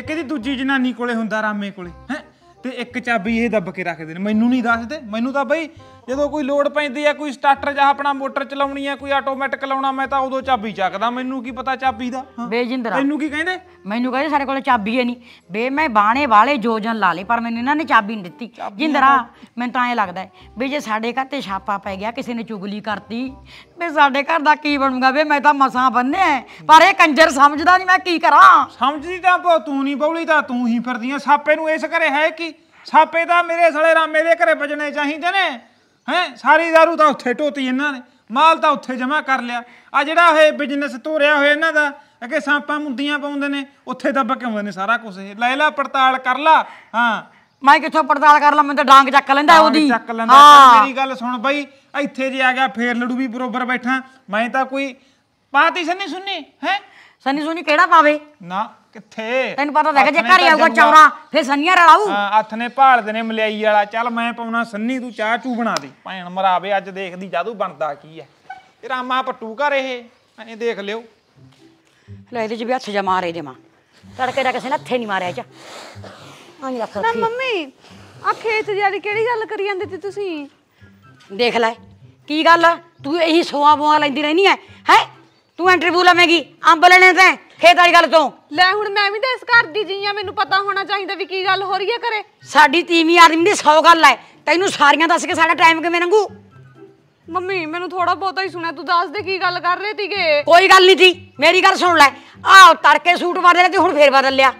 ਇੱਕ ਇਹਦੀ ਦੂਜੀ ਜਨਾਨੀ ਕੋਲੇ ਹੁੰਦਾ ਰਾਮੇ ਕੋਲੇ ਹੈ ਤੇ ਇੱਕ ਚਾਬੀ ਇਹ ਦੱਬ ਕੇ ਰੱਖਦੇ ਨੇ ਮੈਨੂੰ ਨਹੀਂ ਦੱਸਦੇ ਮੈਨੂੰ ਤਾਂ ਬਈ ਜਦੋਂ ਕੋਈ ਲੋਡ ਪੈਂਦੀ ਆ ਕੋਈ ਸਟਾਰਟਰ ਜਾਂ ਆਪਣਾ ਮੋਟਰ ਚਲਾਉਣੀ ਆ ਕੋਈ ਆਟੋਮੈਟਿਕ ਲਾਉਣਾ ਮੈਂ ਤਾਂ ਉਦੋਂ ਚਾਬੀ ਚੱਕਦਾ ਮੈਨੂੰ ਕੀ ਪਤਾ ਚਾਬੀ ਦਾ ਬੇਜਿੰਦਰਾ ਤੈਨੂੰ ਕੀ ਕਹਿੰਦੇ ਮੈਨੂੰ ਕਹਿੰਦੇ ਸਾਡੇ ਕੋਲ ਚਾਬੀ ਹੈ ਨਹੀਂ ਬੇ ਮੈਂ ਬਾਣੇ ਵਾਲੇ ਜੋਜਨ ਲਾ ਲੇ ਪਰ ਮੈਨੂੰ ਇਹਨਾਂ ਨੇ ਚਾਬੀ ਨਹੀਂ ਦਿੱਤੀ ਜਿੰਦਰਾ ਮੈਨੂੰ ਤਾਂ ਐ ਲੱਗਦਾ ਬੇ ਜੇ ਸਾਡੇ ਘਰ ਤੇ ਛਾਪਾ ਪੈ ਗਿਆ ਕਿਸੇ ਨੇ ਚੁਗਲੀ ਕਰਤੀ ਬੇ ਸਾਡੇ ਘਰ ਦਾ ਕੀ ਬਣੂਗਾ ਬੇ ਮੈਂ ਤਾਂ ਮਸਾਂ ਬੰਨਿਆ ਪਰ ਇਹ ਕੰਜਰ ਸਮਝਦਾ ਨਹੀਂ ਮੈਂ ਕੀ ਕਰਾਂ ਸਮਝਦੀ ਤਾਂ ਪੋ ਤੂੰ ਨਹੀਂ ਬੌਲੀ ਤਾਂ ਤੂੰ ਹੀ ਫਿਰਦੀਆਂ ਸਾਪੇ ਨੂੰ ਇਸ ਘਰੇ ਹੈ ਕੀ ਸਾਪੇ ਤਾਂ ਮੇਰੇ ਸਲੇ ਰਾਮੇ ਦੇ ਘਰੇ ਵਜਣੇ ਚਾਹੀਦੇ ਨੇ ਹੈ ਸਾਰੀ दारू ਤਾਂ ਉੱਥੇ ਢੋਤੀ ਇਹਨਾਂ ਨੇ ਮਾਲ ਤਾਂ ਉੱਥੇ ਜਮ੍ਹਾਂ ਕਰ ਲਿਆ ਆ ਜਿਹੜਾ ਇਹ ਬਿਜ਼ਨਸ ਤੋਰਿਆ ਹੋਇਆ ਇਹਨਾਂ ਦਾ ਅਗੇ ਸਾਂਪਾਂ ਮੁੰਦੀਆਂ ਪਾਉਂਦੇ ਨੇ ਉੱਥੇ ਦੱਬ ਕੇ ਆਉਂਦੇ ਨੇ ਸਾਰਾ ਕੁਝ ਲੈ ਲੈ ਪੜਤਾਲ ਕਰ ਲਾ ਹਾਂ ਮੈਂ ਕਿੱਥੋਂ ਪੜਤਾਲ ਕਰ ਲਾਂ ਮੈਂ ਤਾਂ ਡਾਂਗ ਚੱਕ ਲੈਂਦਾ ਉਹਦੀ ਚੱਕ ਲੈਂਦਾ ਮੇਰੀ ਗੱਲ ਸੁਣ ਬਈ ਇੱਥੇ ਜੇ ਆ ਗਿਆ ਫੇਰ ਲੜੂ ਵੀ ਬਰੋਬਰ ਬੈਠਾ ਮੈਂ ਤਾਂ ਕੋਈ ਪਾਤੀ ਹੀ ਸੰਨੀ ਸੁਣੀ ਹੈ ਸਨੀ ਸੋਨੀ ਕਿਹੜਾ ਪਾਵੇ ਨਾ ਕਿੱਥੇ ਤੈਨੂੰ ਪਤਾ ਲੱਗ ਜੇ ਘਰ ਆਊਗਾ ਚੌਰਾ ਫਿਰ ਸੰਨੀਆਂ ਹਾਂ ਹੱਥ ਨੇ ਭਾਲਦੇ ਨੇ ਮਲਾਈ ਵਾਲਾ ਚੱਲ ਮੈਂ ਪਾਉਣਾ ਸਨੀ ਤੂੰ ਚਾਹ ਚੂ ਬਣਾ ਦੇ ਭੈਣ ਮਰਾਵੇ ਅੱਜ ਦੇਖਦੀ ਜਾਦੂ ਬਣਦਾ ਕੀ ਐ ਤੇ ਰਾਮਾ ਪੱਟੂ ਘਰ ਇਹ ਐਂ ਦੇਖ ਲਿਓ ਲੈ ਇਹਦੇ ਚ ਵੀ ਹੱਥ ਜਾ ਮਾਰੇ ਦੇ ਮਾਂ ਤੜਕੇ ਦਾ ਕਿਸੇ ਨੇ ਹੱਥੇ ਨਹੀਂ ਮਾਰਿਆ ਚ ਆਂ ਰੱਖ ਨਾ ਮੰਮੀ ਆ ਖੇਤ ਦੀ ਵਾਲੀ ਕਿਹੜੀ ਗੱਲ ਕਰੀ ਜਾਂਦੇ ਤੇ ਤੁਸੀਂ ਦੇਖ ਲੈ ਕੀ ਗੱਲ ਤੂੰ ਇਹੀ ਸੋਆ ਬੋਆ ਲੈਂਦੀ ਰਹਿਨੀ ਐ ਹੈ ਤੂੰ ਇੰਟਰਵਿਊ ਲਵੇਂਗੀ ਅੰਬ ਲੈਣੇ ਤੈਂ ਖੇਤ ਵਾਲੀ ਗੱਲ ਤੋਂ ਲੈ ਹੁਣ ਮੈਂ ਵੀ ਤਾਂ ਇਸ ਘਰ ਦੀ ਜੀ ਆ ਮੈਨੂੰ ਪਤਾ ਹੋਣਾ ਚਾਹੀਦਾ ਵੀ ਕੀ ਗੱਲ ਹੋ ਰਹੀ ਹੈ ਘਰੇ ਸਾਡੀ ਤੀਵੀਂ ਆਦਮੀ ਦੀ 100 ਗੱਲ ਐ ਤੈਨੂੰ ਸਾਰੀਆਂ ਦੱਸ ਕੇ ਸਾਡਾ ਟਾਈਮ ਕਿਵੇਂ ਲੰਘੂ ਮੰਮੀ ਮੈਨੂੰ ਥੋੜਾ ਬਹੁਤਾ ਹੀ ਸੁਣਿਆ ਤੂੰ ਦੱਸ ਦੇ ਕੀ ਗੱਲ ਕਰ ਰਹੇ ਤੀਗੇ ਕੋਈ ਗੱਲ ਨਹੀਂ ਸੀ ਮੇਰੀ ਗੱਲ ਸੁਣ ਲੈ ਆ ਤੜਕੇ ਸੂਟ ਬਦਲਿਆ ਤੇ ਹੁਣ ਫੇਰ ਬਦਲ ਲਿਆ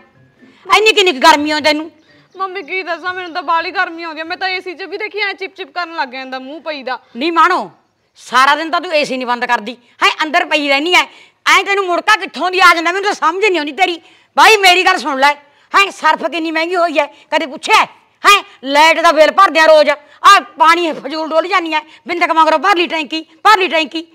ਐਨੀ ਕਿੰਨੀ ਗਰਮੀ ਆਉਂਦੀ ਤੈਨੂੰ ਮੰਮੀ ਕੀ ਦੱਸਾਂ ਮੈਨੂੰ ਤਾਂ ਬਾਲੀ ਗਰਮੀ ਆਉਂਦੀ ਆ ਮੈਂ ਤਾਂ ਏਸੀ 'ਚ ਵੀ ਦੇਖੀ ਐ ਚਿਪ ਚਿਪ ਕਰਨ ਲੱਗ ਜਾਂਦਾ ਮੂੰਹ ਪਈਦਾ ਨਹੀਂ ਮਾਣੋ ਸਾਰਾ ਦਿਨ ਤਾਂ ਤੂੰ ਏਸੀ ਨਹੀਂ ਬੰਦ ਕਰਦੀ ਹਾਏ ਅੰਦਰ ਪਈ ਰਹਿਣੀ ਐ ਐ ਤੈਨੂੰ ਮੁੜਕਾ ਕਿੱਥੋਂ ਦੀ ਆ ਜਾਂਦਾ ਮੈਨੂੰ ਤਾਂ ਸਮਝ ਨਹੀਂ ਆਉਂਦੀ ਤੇਰੀ ਬਾਈ ਮੇਰੀ ਗੱਲ ਸੁਣ ਲੈ ਹੈ ਸਰਫ ਕਿੰਨੀ ਮਹਿੰਗੀ ਹੋਈ ਐ ਕਦੇ ਪੁੱਛਿਆ ਹੈ ਲਾਈਟ ਦਾ ਬਿੱਲ ਭਰਦਿਆਂ ਰੋਜ਼ ਆ ਪਾਣੀ ਫਜ਼ੂਲ ਡੋਲ ਜਾਨੀ ਐ ਬਿੰਦਕ ਮੰਗਰੋ ਭਰ ਲਈ ਟੈਂਕੀ ਭਰ ਲਈ ਟੈਂਕੀ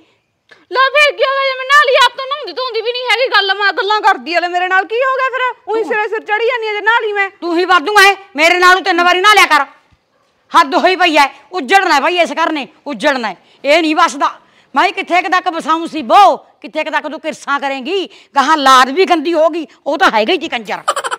ਲਾ ਫੇਰ ਕੀ ਹੋ ਗਿਆ ਜੇ ਮੈਂ ਨਾਲ ਹੀ ਆਪ ਤੋਂ ਨਹਾਉਂਦੀ ਧੋਂਦੀ ਵੀ ਨਹੀਂ ਹੈਗੀ ਗੱਲ ਮੈਂ ਗੱਲਾਂ ਕਰਦੀ ਆਲੇ ਮੇਰੇ ਨਾਲ ਕੀ ਹੋ ਗਿਆ ਫਿਰ ਉਹੀ ਸਿਰੇ ਸਿਰ ਚੜੀ ਜਾਨੀ ਐ ਜੇ ਨਾਲ ਹੀ ਮੈਂ ਤੂੰ ਹੀ ਵਾਧੂ ਐ ਮੇਰੇ ਨਾਲ ਤਿੰਨ ਵਾਰੀ ਨਾ ਲਿਆ ਕਰ ਹੱਦ ਹੋਈ ਪਈ ਐ ਉੱਜੜਨਾ ਭਾਈ ਇਸ ਕਰਨੇ ਉੱਜੜਨਾ ਇਹ ਨਹੀਂ ਵਸਦਾ ਮੈਂ ਕਿੱਥੇ ਕਿ ਤੱਕ ਵਸਾਉਂ ਸੀ ਬੋ ਕਿੱਥੇ ਕਿ ਤੱਕ ਤੂੰ ਕਿਰਸਾਂ ਕਰੇਂਗੀ ਕਹਾ ਲਾਦ ਵੀ ਗੰਦੀ ਹੋਗੀ ਉਹ ਤਾਂ ਹੈਗਾ ਹੀ ਜੀ ਕੰਜਰ